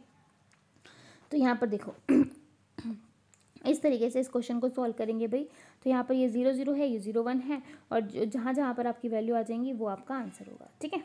तो यहाँ पर देखो इस तरीके से इस क्वेश्चन को सॉल्व करेंगे भाई तो यहाँ पर ये ज़ीरो ज़ीरो है ये ज़ीरो वन है और जहाँ जहाँ पर आपकी वैल्यू आ जाएंगी वो आपका आंसर होगा ठीक है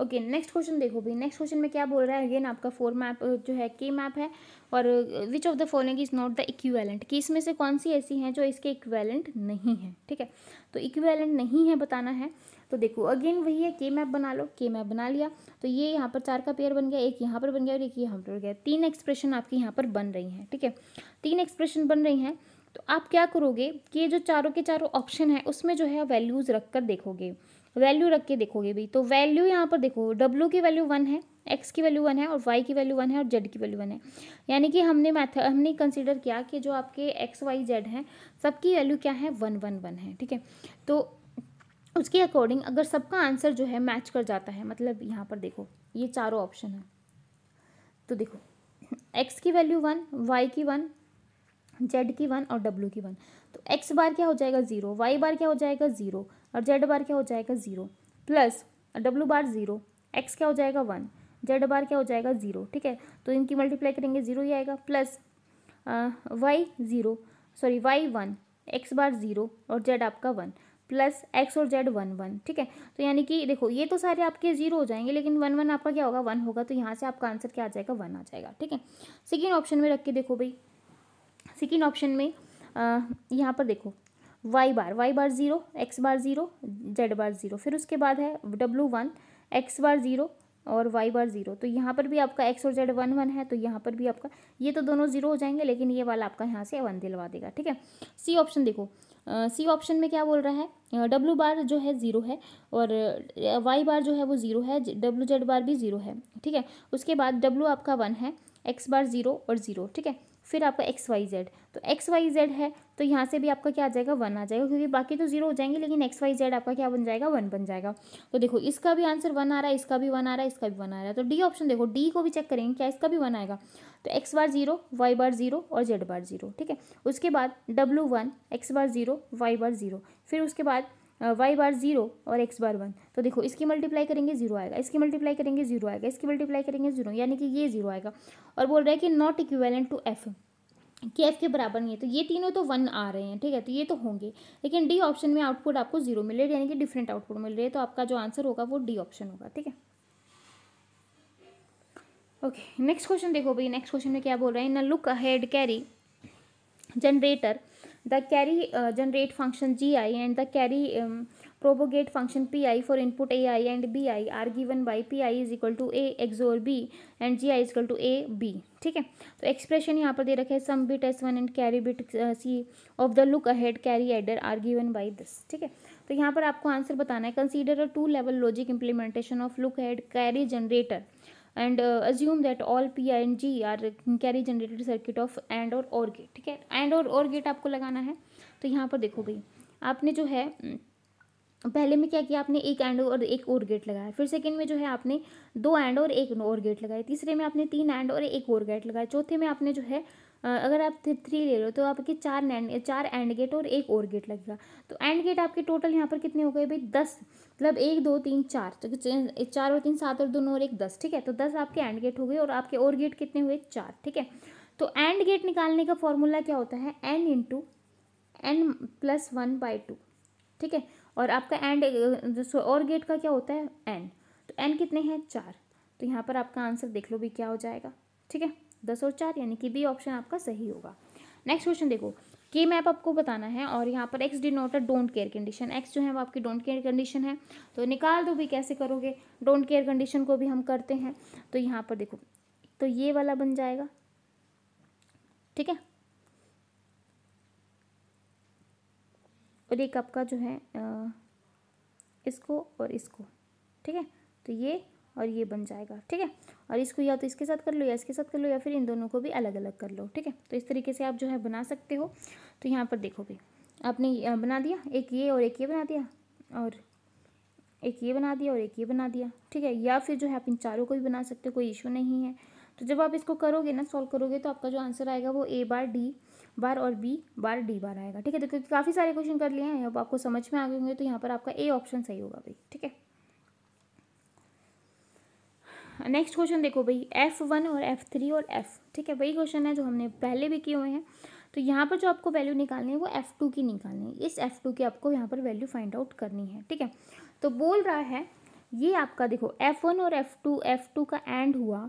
ओके नेक्स्ट क्वेश्चन देखो भाई नेक्स्ट क्वेश्चन में क्या बोल रहा है अगेन आपका फोर मैप जो है के मैप है और which of the following is not the equivalent कि इसमें से कौन सी ऐसी हैं जो इसके इक्विवेलेंट नहीं है ठीक है तो इक्विवेलेंट नहीं है बताना है तो देखो अगेन वही है के मैप बना लो के मैप बना लिया तो ये यहाँ पर चार का पेयर बन गया एक यहाँ पर बन गया और एक यहाँ पर बन गया तीन एक्सप्रेशन आपकी यहाँ पर बन रही हैं ठीक है तीन एक्सप्रेशन बन रही हैं तो आप क्या करोगे कि ये जो चारों के चारों ऑप्शन है उसमें जो है वैल्यूज़ रख कर देखोगे वैल्यू रख के देखोगे भाई तो वैल्यू यहाँ पर देखो डब्ल्यू की वैल्यू वन है एक्स की वैल्यू वन है और वाई की वैल्यू वन है और जेड की वैल्यू वन है यानी कि हमने मैथ हमने कंसिडर किया कि जो आपके एक्स वाई जेड हैं सबकी वैल्यू क्या है वन वन वन है ठीक है तो उसके अकॉर्डिंग अगर सबका आंसर जो है मैच कर जाता है मतलब यहाँ पर देखो ये चारों ऑप्शन है तो देखो एक्स की वैल्यू वन वाई की वन जेड की वन और डब्ल्यू की वन तो एक्स बार क्या हो जाएगा ज़ीरो वाई बार क्या हो जाएगा ज़ीरो और जेड बार क्या हो जाएगा zero plus W bar zero X क्या हो जाएगा वन जेड बार क्या हो जाएगा ज़ीरो ठीक है तो इनकी मल्टीप्लाई करेंगे ज़ीरो ही आएगा plus Y zero sorry Y one X bar zero और जेड आपका वन प्लस एक्स और जेड वन वन ठीक है तो यानी कि देखो ये तो सारे आपके जीरो हो जाएंगे लेकिन वन वन आपका क्या होगा वन होगा तो यहाँ से आपका आंसर क्या आ जाएगा वन आ जाएगा ठीक है सेकेंड ऑप्शन में रख के देखो भाई सेकेंड ऑप्शन में यहाँ पर देखो Y bar Y bar zero X bar zero Z bar zero फिर उसके बाद है W one X bar zero और वाई बार ज़ीरो तो यहाँ पर भी आपका एक्स और जेड वन वन है तो यहाँ पर भी आपका ये तो दोनों ज़ीरो हो जाएंगे लेकिन ये वाला आपका यहाँ से वन दिलवा देगा ठीक है सी ऑप्शन देखो सी uh, ऑप्शन में क्या बोल रहा है डब्लू uh, बार जो है ज़ीरो है और वाई uh, बार जो है वो ज़ीरो है डब्लू जेड बार भी ज़ीरो है ठीक है उसके बाद डब्लू आपका वन है एक्स बार ज़ीरो और ज़ीरो ठीक है फिर आपका एक्स वाई जेड तो एक्स वाई जेड है तो यहाँ से भी आपका क्या आ जाएगा वन आ जाएगा क्योंकि बाकी तो जीरो हो जाएंगे लेकिन एक्स वाई जेड आपका क्या बन जाएगा वन बन जाएगा तो देखो इसका भी आंसर वन आ रहा है इसका भी वन आ रहा है इसका भी वन आ रहा है तो डी ऑप्शन देखो डी को भी चेक करेंगे क्या इसका भी वन आएगा तो X bar zero Y bar zero और जेड बार जीरो ठीक है उसके बाद W one X bar zero Y bar zero फिर उसके बाद वाई बार जीरो और एक्स बार वन तो देखो इसकी मल्टीप्लाई करेंगे जीरो आएगा इसकी मल्टीप्लाई करेंगे जीरो आएगा इसकी मल्टीप्लाई करेंगे जीरो यानी कि ये जीरो आएगा और बोल रहा है कि नॉट इक्वेलेंट टू एफ कि एफ के बराबर नहीं है तो ये तीनों तो वन आ रहे हैं ठीक है तो ये तो होंगे लेकिन डी ऑप्शन में आउटपुट आपको जीरो मिल रही है यानी कि डिफरेंट आउटपुट मिल रही है तो आपका जो आंसर होगा वो डी ऑप्शन होगा ठीक है ओके नेक्स्ट क्वेश्चन देखो भाई नेक्स्ट क्वेश्चन में क्या बोल रहे हैं न look ahead carry generator the carry generate function G I and the carry propagate function P I for input A I and B I are given by P I is equal to A XOR B and G I is equal to A B ठीक है तो एक्सप्रेशन यहाँ पर दे रखे हैं sum bit S one and carry bit C of the look ahead carry adder are given by this ठीक है तो यहाँ पर आपको आंसर बताना है consider a two level logic implementation of look ahead carry generator and assume that all P I and G are carry generated circuit of and or gate ठीक है एंड और और गेट आपको लगाना है तो यहाँ पर देखो भाई आपने जो है हम्म, पहले में क्या किया आपने एक एंड और एक और गेट लगाया फिर सेकंड में जो है आपने दो एंड और एक और गेट लगाए तीसरे में आपने तीन एंड और एक और गेट लगाया चौथे में आपने जो है अगर आप थ्री ले रहे हो तो आपके चार एंड चार एंड गेट और एक और गेट लगेगा तो एंड गेट आपके टोटल यहाँ पर कितने हो गए भाई दस मतलब एक दो तीन चार तो चार और तीन सात और दोनों और एक दस ठीक है तो दस आपके एंड गेट हो गए और आपके और गेट कितने हुए चार ठीक है तो एंड गेट निकालने का फॉर्मूला क्या होता है N into N plus one by two ठीक है और आपका एंड और गेट का क्या होता है एन तो एन कितने हैं चार तो यहाँ पर आपका आंसर देख लो भी क्या हो जाएगा ठीक है दस और चार यानी कि बी ऑप्शन आपका सही होगा नेक्स्ट क्वेश्चन देखो के मैप आपको बताना है और यहाँ पर X denotes don't care condition X जो है वो आपकी डोंट केयर कंडीशन है तो निकाल दो भी कैसे करोगे डोंट केयर कंडीशन को भी हम करते हैं तो यहाँ पर देखो तो ये वाला बन जाएगा ठीक है और एक आपका जो है इसको और इसको ठीक है तो ये और ये बन जाएगा ठीक है और इसको या तो इसके साथ कर लो या इसके साथ कर लो या फिर इन दोनों को भी अलग अलग कर लो ठीक है तो इस तरीके से आप जो है बना सकते हो तो यहाँ पर देखो आपने बना दिया एक ये और एक ये बना दिया और एक ये बना दिया और एक ये बना दिया ठीक है या फिर जो है आप इन चारों को भी बना सकते हो कोई इशू नहीं है तो जब आप इसको करोगे ना सॉल्व करोगे तो आपका जो आंसर आएगा वो ए बार डी बार और बी बार डी बार आएगा ठीक है तो क्योंकि काफ़ी सारे क्वेश्चन कर लिए हैं अब आपको समझ में आ गए होंगे तो यहाँ पर आपका ए ऑप्शन सही होगा भाई ठीक है नेक्स्ट क्वेश्चन देखो भाई एफ़ वन और एफ़ थ्री और एफ़ ठीक है वही क्वेश्चन है जो हमने पहले भी किए हुए हैं तो यहाँ पर जो आपको वैल्यू निकालनी है वो एफ़ टू की निकालनी है इस एफ़ टू की आपको यहाँ पर वैल्यू फाइंड आउट करनी है ठीक है तो बोल रहा है ये आपका देखो एफ़ वन और एफ़ टू एफ़ टू का एंड हुआ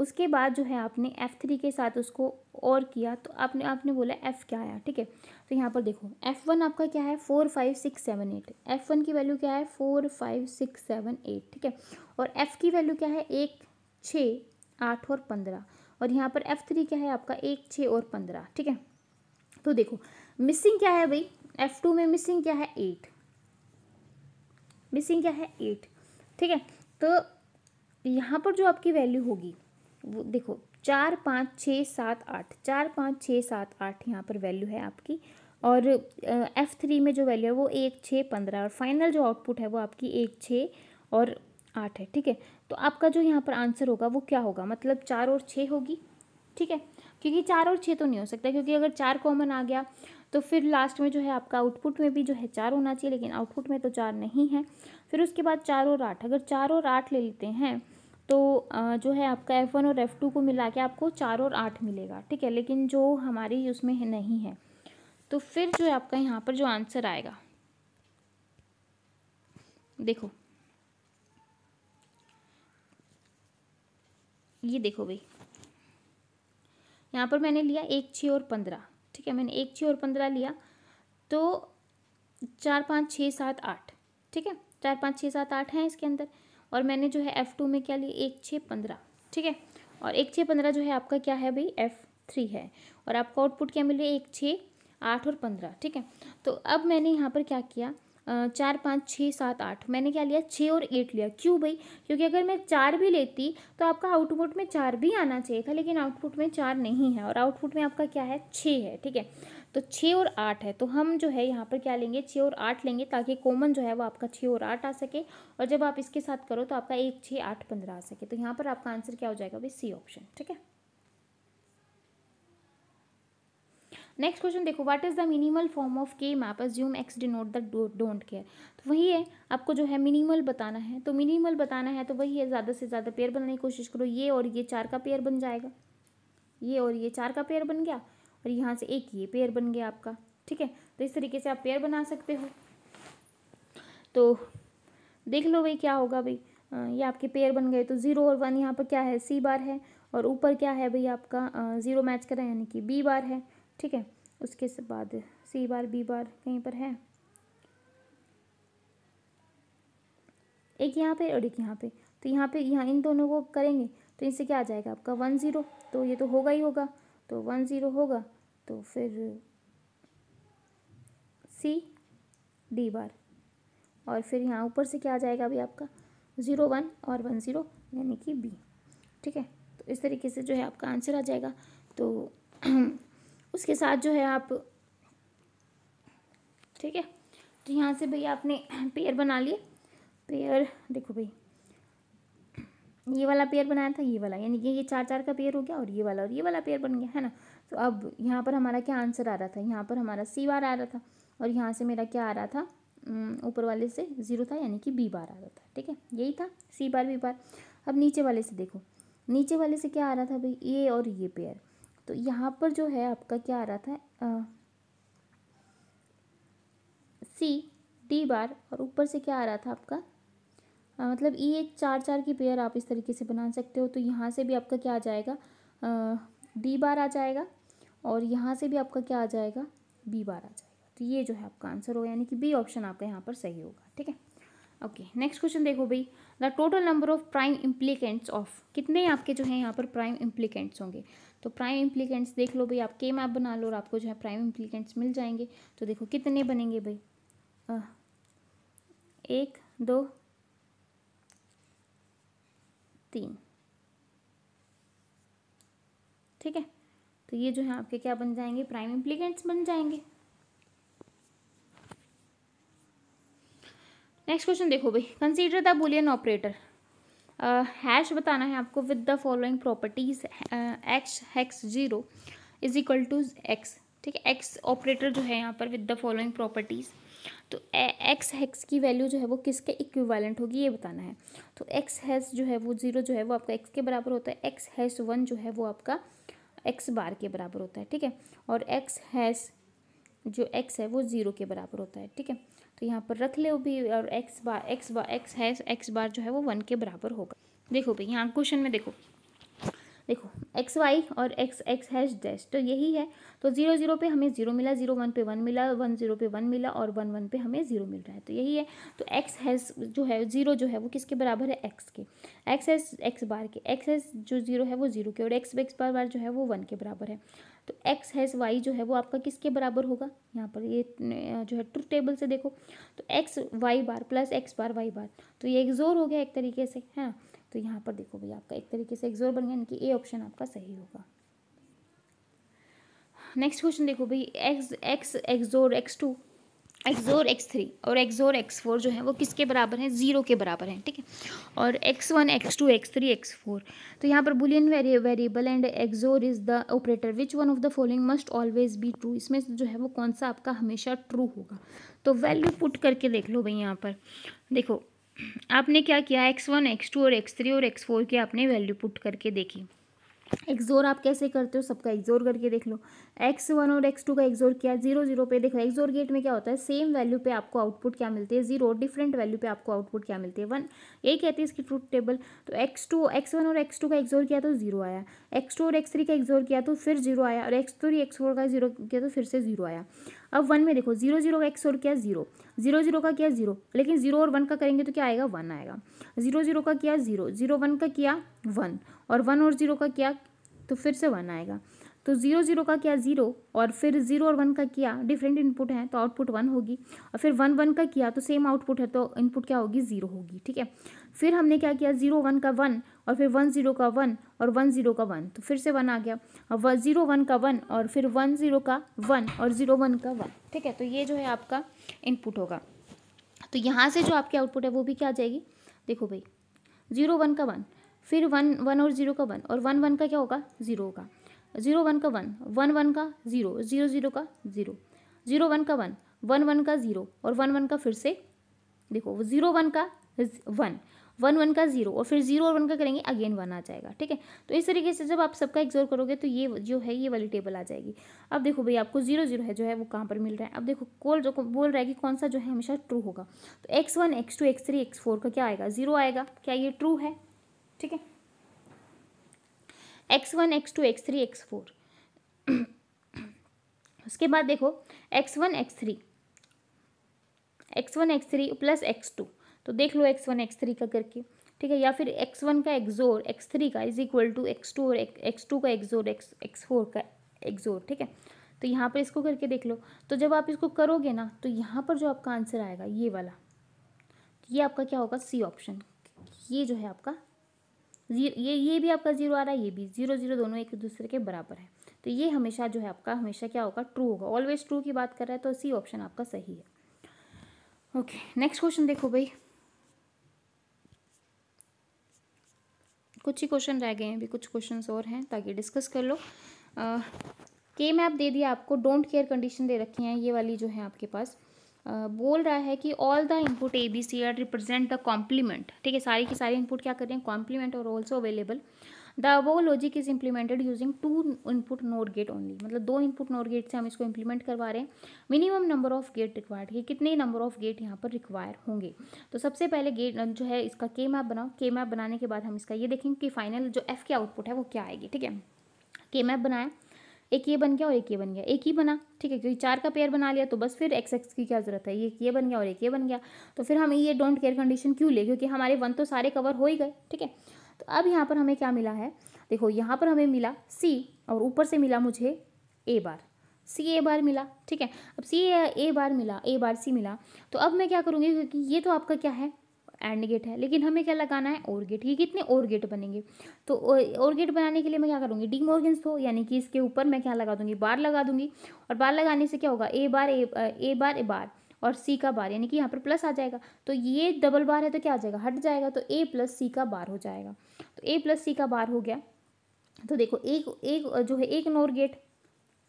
उसके बाद जो है आपने एफ़ थ्री के साथ उसको और किया तो आपने आपने बोला एफ़ क्या आया ठीक है तो यहाँ पर देखो एफ़ वन आपका क्या है four five six seven eight F one की वैल्यू क्या है four five six seven eight ठीक है और एफ़ की वैल्यू क्या है एक छः आठ और पंद्रह और यहाँ पर एफ़ थ्री क्या है आपका एक छः और पंद्रह ठीक है तो देखो मिसिंग क्या है भाई एफ़ टू में मिसिंग क्या है एट मिसिंग क्या है एट ठीक है तो यहाँ पर जो आपकी वैल्यू होगी वो देखो चार पाँच छः सात आठ चार पाँच छः सात आठ यहाँ पर वैल्यू है आपकी और एफ़ थ्री में जो वैल्यू है वो एक छः पंद्रह और फाइनल जो आउटपुट है वो आपकी एक छः और आठ है ठीक है तो आपका जो यहाँ पर आंसर होगा वो क्या होगा मतलब चार और छः होगी ठीक है क्योंकि चार और छः तो नहीं हो सकता क्योंकि अगर चार कॉमन आ गया तो फिर लास्ट में जो है आपका आउटपुट में भी जो है चार होना चाहिए लेकिन आउटपुट में तो चार नहीं है फिर उसके बाद चार और आठ अगर चार और आठ ले लेते हैं तो जो है आपका एफ़ वन और एफ़ टू को मिला के आपको चार और आठ मिलेगा ठीक है लेकिन जो हमारी उसमें नहीं है तो फिर जो है आपका यहाँ पर जो आंसर आएगा देखो ये देखो भाई यहाँ पर मैंने लिया एक छः और पंद्रह ठीक है मैंने एक छः और पंद्रह लिया तो चार पाँच छः सात आठ ठीक है चार पाँच छः सात आठ हैं इसके अंदर और मैंने जो है एफ़ टू में क्या लिया एक छः पंद्रह ठीक है और एक छः पंद्रह जो है आपका क्या है भाई एफ़ थ्री है और आपका आउटपुट क्या मिले एक छः आठ और पंद्रह ठीक है तो अब मैंने यहाँ पर क्या किया चार पाँच छः सात आठ मैंने क्या लिया छः और एट लिया क्यों भाई क्योंकि अगर मैं चार भी लेती तो आपका आउटपुट में चार भी आना चाहिए था लेकिन आउटपुट में चार नहीं है और आउटपुट में आपका क्या है छः है ठीक है तो छः और आठ है तो हम जो है यहाँ पर क्या लेंगे छः और आठ लेंगे ताकि कॉमन जो है वो आपका छः और आठ आ सके और जब आप इसके साथ करो तो आपका एक छः आठ पंद्रह आ सके तो यहाँ पर आपका आंसर क्या हो जाएगा भाई सी ऑप्शन ठीक है नेक्स्ट क्वेश्चन देखो what is the minimal form of K map assume X denote the don't care तो वही है आपको जो है मिनिमल बताना है तो मिनिमल बताना है तो वही है ज़्यादा से ज़्यादा पेयर बनाने की कोशिश करो ये और ये चार का पेयर बन जाएगा ये और ये चार का पेयर बन गया और यहाँ से एक ये पेयर बन गया आपका ठीक है तो इस तरीके से आप पेयर बना सकते हो तो देख लो भाई क्या होगा भाई ये आपके पेयर बन गए तो ज़ीरो और वन यहाँ पर क्या है सी बार है और ऊपर क्या है भाई आपका ज़ीरो मैच करा यानी कि बी बार है ठीक है उसके बाद सी बार बी बार कहीं पर है एक यहाँ पे और एक यहाँ पे तो यहाँ पे यहाँ इन दोनों को करेंगे तो इनसे क्या आ जाएगा आपका वन ज़ीरो तो ये तो होगा ही होगा तो वन ज़ीरो होगा तो फिर सी डी बार और फिर यहाँ ऊपर से क्या आ जाएगा अभी आपका ज़ीरो वन और वन ज़ीरो यानी कि बी ठीक है तो इस तरीके से जो है आपका आंसर आ जाएगा तो उसके साथ जो है आप ठीक है तो यहाँ से भैया आपने पेयर बना लिए पेयर देखो भाई ये वाला पेयर बनाया था ये वाला यानी कि ये चार चार का पेयर हो गया और ये वाला और ये वाला पेयर बन गया है ना तो अब यहाँ पर हमारा क्या आंसर आ रहा था यहाँ पर हमारा सी बार आ रहा था और यहाँ से मेरा क्या आ रहा था ऊपर वाले से ज़ीरो था यानी कि बी बार आ रहा था ठीक है यही था सी बार बी बार अब नीचे वाले से देखो नीचे वाले से क्या आ रहा था भाई ए और ये पेयर तो यहाँ पर जो है आपका क्या आ रहा था सी डी बार और ऊपर से क्या आ रहा था आपका आ, मतलब ये चार चार की पेयर आप इस तरीके से बना सकते हो तो यहाँ से भी आपका क्या आ जाएगा डी बार आ जाएगा और यहाँ से भी आपका क्या आ जाएगा बी बार आ जाएगा तो ये जो है आपका आंसर होगा यानी कि बी ऑप्शन आपका यहाँ पर सही होगा ठीक है ओके नेक्स्ट क्वेश्चन देखो भाई the total number of prime implicants of कितने आपके जो हैं यहाँ पर प्राइम इम्प्लीकेंट्स होंगे तो प्राइम इम्प्लीकेंट्स देख लो भाई आप के मैप बना लो और आपको जो है प्राइम इम्प्लीकेंट्स मिल जाएंगे तो देखो कितने बनेंगे भाई एक दो तीन ठीक है तो ये जो है आपके क्या बन जाएंगे प्राइम इम्प्लीकेंट्स बन जाएंगे नेक्स्ट क्वेश्चन देखो भाई consider the Boolean operator hash बताना है आपको with the following properties X hash zero is equal to X ठीक है एक्स ऑपरेटर जो है यहाँ पर विद द फॉलोइंग प्रॉपर्टीज़ तो एक्स हैक्स की वैल्यू जो है वो किसके इक्विवेलेंट होगी ये बताना है तो एक्स हैस जो है वो जीरो जो है वो आपका एक्स के बराबर होता है एक्स हैस वन जो है वो आपका एक्स बार के बराबर होता है ठीक है और एक्स हैस जो एक्स है वो ज़ीरो के बराबर होता है ठीक है तो यहाँ पर रख ले भी और X bar X bar X hash X bar जो है वो वन के बराबर होगा देखो भाई यहाँ क्वेश्चन में देखो देखो एक्स वाई और एक्स एक्स हैश डैश तो यही है तो जीरो जीरो पे हमें जीरो मिला जीरो वन पे वन मिला वन जीरो पे वन मिला और वन वन पे हमें जीरो मिल रहा है तो यही है तो एक्स हैस जो है जीरो जो है वो किसके बराबर है एक्स के एक्स हैस एक्स बार के एक्स हैज जो जीरो है वो जीरो के और एक्स एक्स बार बार जो है वो वन के बराबर है तो एक्स हैस वाई जो है वो आपका किसके बराबर होगा यहाँ पर ये जो है ट्रू टेबल से देखो तो X Y bar plus X bar Y bar तो ये एक जोर हो गया एक तरीके से है हाँ। ना तो यहाँ पर देखो भैया आपका एक तरीके से एग्जोर बन गया यानी कि ए ऑप्शन आपका सही होगा नेक्स्ट क्वेश्चन देखो भाई X X XOR X two XOR X three और एक्सोर एक्स फोर जो है वो किसके बराबर हैं जीरो के बराबर हैं ठीक है और X one X two X three X four तो यहाँ पर Boolean variable and XOR is the operator which one of the following must always be true इसमें जो है वो कौन सा आपका हमेशा ट्रू होगा तो वैल्यू पुट करके देख लो भाई यहाँ पर देखो आपने क्या किया एक्स वन एक्स टू और एक्स थ्री और एक्स फोर की आपने वैल्यू पुट करके देखी एक्सोर आप कैसे करते हो सबका एक्सोर करके देख लो एक्स वन और एक्स टू का एक्जोर किया जीरो जीरो पे देखो एक्जोर गेट में क्या होता है सेम वैल्यू पे आपको आउटपुट क्या मिलती है जीरो डिफरेंट वैल्यू पे आपको आउटपुट क्या मिलती है वन ये कहती है इसकी ट्रूथ टेबल तो एक्स टू एक्स वन और एक्स टू का एक्सोर किया तो जीरो आया एक्स टू और एक्स थ्री का एक्सोर किया तो फिर जीरो आया और एक्स थ्री एक्स फोर का जीरो किया तो फिर से जीरो आया अब वन में देखो जीरो जीरो का एक्स और क्या जीरो जीरो जीरो का किया जीरो लेकिन जीरो और वन का करेंगे तो क्या आएगा वन आएगा जीरो जीरो का किया जीरो जीरो वन का किया वन और वन और जीरो का किया तो फिर से वन आएगा तो जीरो जीरो का किया जीरो और फिर जीरो और वन का किया डिफरेंट इनपुट है तो आउटपुट वन होगी और फिर वन वन का किया तो सेम आउटपुट है तो इनपुट क्या होगी जीरो होगी ठीक है फिर हमने क्या किया जीरो वन का वन और फिर वन ज़ीरो का वन और वन ज़ीरो का वन तो फिर से वन आ गया और ज़ीरो वन का वन और फिर वन ज़ीरो का वन और ज़ीरो वन का वन ठीक है तो ये जो है आपका इनपुट होगा तो यहाँ से जो आपकी आउटपुट है वो भी क्या आ जाएगी देखो भाई ज़ीरो वन का वन फिर वन वन और ज़ीरो का वन और वन वन का क्या होगा ज़ीरो होगा ज़ीरो वन का वन वन वन का ज़ीरो ज़ीरो ज़ीरो का ज़ीरो ज़ीरो वन का वन वन वन का ज़ीरो और वन वन का फिर से देखो ज़ीरो वन का वन वन वन का जीरो और फिर जीरो और वन का करेंगे अगेन वन आ जाएगा ठीक है तो इस तरीके से जब आप सबका एग्जोर करोगे तो ये जो है ये वाली टेबल आ जाएगी अब देखो भाई आपको जीरो जीरो है जो है वो कहाँ पर मिल रहा है अब देखो कॉल जो बोल रहा है कि कौन सा जो है हमेशा ट्रू होगा तो X one X two X three X four का क्या आएगा जीरो आएगा क्या ये ट्रू है ठीक है X one X two X three X four उसके बाद देखो X one X three X one X three plus X two तो देख लो एक्स वन एक्स थ्री का करके ठीक है या फिर एक्स वन का एक्जोर एक्स थ्री का is equal to X two और एक्स टू का एक्जोर एक्स एक्स फोर का एक्जोर ठीक है तो यहाँ पर इसको करके देख लो तो जब आप इसको करोगे ना तो यहाँ पर जो आपका आंसर आएगा ये वाला ये आपका क्या होगा सी ऑप्शन ये जो है आपका जीरो ये ये भी आपका जीरो आ रहा है ये भी जीरो जीरो दोनों एक दूसरे के बराबर है तो ये हमेशा जो है आपका हमेशा क्या होगा ट्रू होगा ऑलवेज ट्रू की बात कर रहा है तो सी ऑप्शन आपका सही है ओके नेक्स्ट क्वेश्चन देखो भाई कुछ ही क्वेश्चन रह गए हैं अभी कुछ क्वेश्चन और हैं ताकि डिस्कस कर लो के मैप दे दिया आपको डोंट केयर कंडीशन दे रखी है ये वाली जो है आपके पास Uh, बोल रहा है कि all the input A B C are represent the complement ठीक है सारी की सारी इनपुट क्या कर रहे हैं कॉम्प्लीमेंट और also available the above logic is implemented using two input not gate only मतलब दो इनपुट नोट गेट से हम इसको इम्प्लीमेंट करवा रहे हैं minimum number of gate required है कितने नंबर ऑफ गेट यहाँ पर रिक्वायर होंगे तो सबसे पहले गेट जो है इसका के मैप बनाओ के मैप बनाने के बाद हम इसका ये देखेंगे कि फाइनल जो एफ के आउटपुट है वो क्या आएगी ठीक है के मैप बनाया एक ये बन गया और एक ये बन गया एक ही बना ठीक है क्योंकि चार का पेयर बना लिया तो बस फिर एक्स एक्स की क्या ज़रूरत है ये ये बन गया और एक ये बन गया तो फिर हम ये डोंट केयर कंडीशन क्यों ले क्योंकि हमारे वन तो सारे कवर हो ही गए ठीक है तो अब यहाँ पर हमें क्या मिला है देखो यहाँ पर हमें मिला सी और ऊपर से मिला मुझे ए बार सी ए बार मिला ठीक है अब सी ए बार मिला ए बार सी मिला तो अब मैं क्या करूँगी क्योंकि ये तो आपका क्या है एंड गेट है लेकिन हमें क्या लगाना है और गेट ये कितने और गेट बनेंगे तो और गेट बनाने के लिए मैं क्या करूँगी डी मोर्गेंस हो यानी कि इसके ऊपर मैं क्या लगा दूँगी बार लगा दूँगी और बार लगाने से क्या होगा ए bar A, A bar A बार और सी का बार यानी कि यहाँ पर प्लस आ जाएगा तो ये डबल बार है तो क्या आ जाएगा हट जाएगा तो ए प्लस सी का बार हो जाएगा तो ए प्लस सी का बार हो गया तो देखो एक एक जो है एक नोर गेट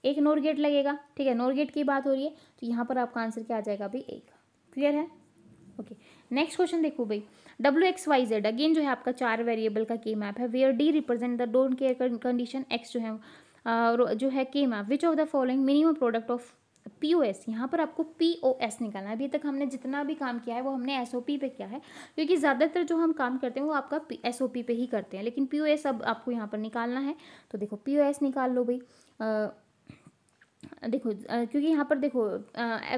एक नोर गेट लगेगा ठीक है नोर गेट की बात हो रही है तो यहाँ पर आपका आंसर क्या आ जाएगा भाई एक क्लियर है ओके नेक्स्ट क्वेश्चन देखो भाई W X Y Z again जो है आपका चार वेरिएबल का के मैप है where D represent the don't care condition X जो है जो है K map which of the following minimum product of P O S यहाँ पर आपको पी ओ एस निकालना है अभी तक हमने जितना भी काम किया है वो हमने एस ओ पी पे किया है क्योंकि ज़्यादातर जो हम काम करते हैं वो आपका एस ओ पी पे ही करते हैं लेकिन पी ओ एस अब आपको यहाँ पर निकालना है तो देखो पी ओ एस निकाल लो भाई देखो क्योंकि यहाँ पर देखो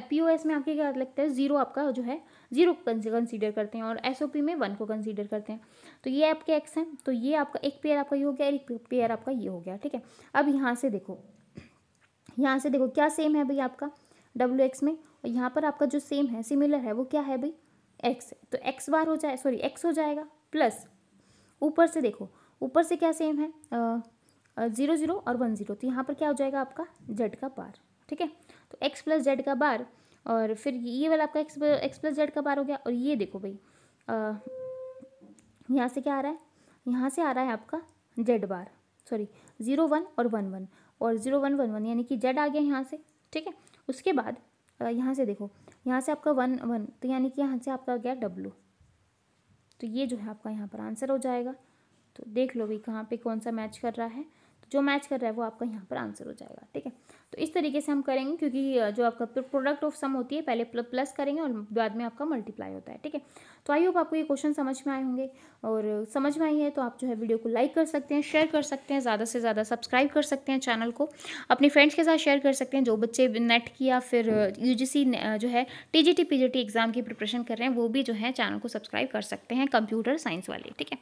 पी ओ एस में आपके क्या लगता है ज़ीरो आपका जो है ज़ीरो कंसीडर करते हैं और एस ओ पी में वन को कंसीडर करते हैं तो ये आपके एक्स हैं तो ये आपका एक पेयर आपका ये हो गया एक पेयर आपका ये हो गया ठीक है अब यहाँ से देखो यहाँ से देखो क्या सेम है भाई आपका डब्ल्यू एक्स में और यहाँ पर आपका जो सेम है सिमिलर है वो क्या है भाई एक्स तो एक्स बार हो जाए सॉरी एक्स हो जाएगा प्लस ऊपर से देखो ऊपर से क्या सेम है ज़ीरो ज़ीरो और वन ज़ीरो तो यहाँ पर क्या हो जाएगा आपका जेड का बार ठीक है तो एक्स प्लस जेड का बार और फिर ये वाला आपका एक्स एक्स प्लस जेड का बार हो गया और ये देखो भाई यहाँ से क्या आ रहा है यहाँ से आ रहा है आपका Z bar sorry zero one और वन वन और ज़ीरो वन वन वन यानी कि जेड आ गया यहाँ से ठीक है उसके बाद यहाँ से देखो यहाँ से आपका वन वन तो यानी कि यहाँ से आपका गया डब्लू तो ये जो है आपका यहाँ पर आंसर हो जाएगा तो देख लो भाई कहाँ पे कौन सा मैच कर रहा है तो जो मैच कर रहा है वो आपका यहाँ पर आंसर हो जाएगा ठीक है तो इस तरीके से हम करेंगे क्योंकि जो आपका प्रोडक्ट ऑफ सम होती है पहले प्लस करेंगे और बाद में आपका मल्टीप्लाई होता है ठीक है तो आई होप आपको ये क्वेश्चन समझ में आए होंगे और समझ में आई है तो आप जो है वीडियो को लाइक कर सकते हैं शेयर कर सकते हैं ज़्यादा से ज़्यादा सब्सक्राइब कर सकते हैं चैनल को अपने फ्रेंड्स के साथ शेयर कर सकते हैं जो बच्चे नेट की या फिर यू जो है टी जी एग्ज़ाम की प्रिपरेशन कर रहे हैं वो भी जो है चैनल को सब्सक्राइब कर सकते हैं कंप्यूटर साइंस वाले ठीक है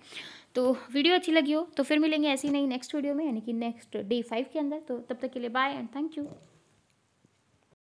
तो वीडियो अच्छी लगी हो तो फिर मिलेंगे ऐसी नहीं नेक्स्ट वीडियो में यानी कि नेक्स्ट डे फाइव के अंदर तो तब तक के लिए bye and thank you you.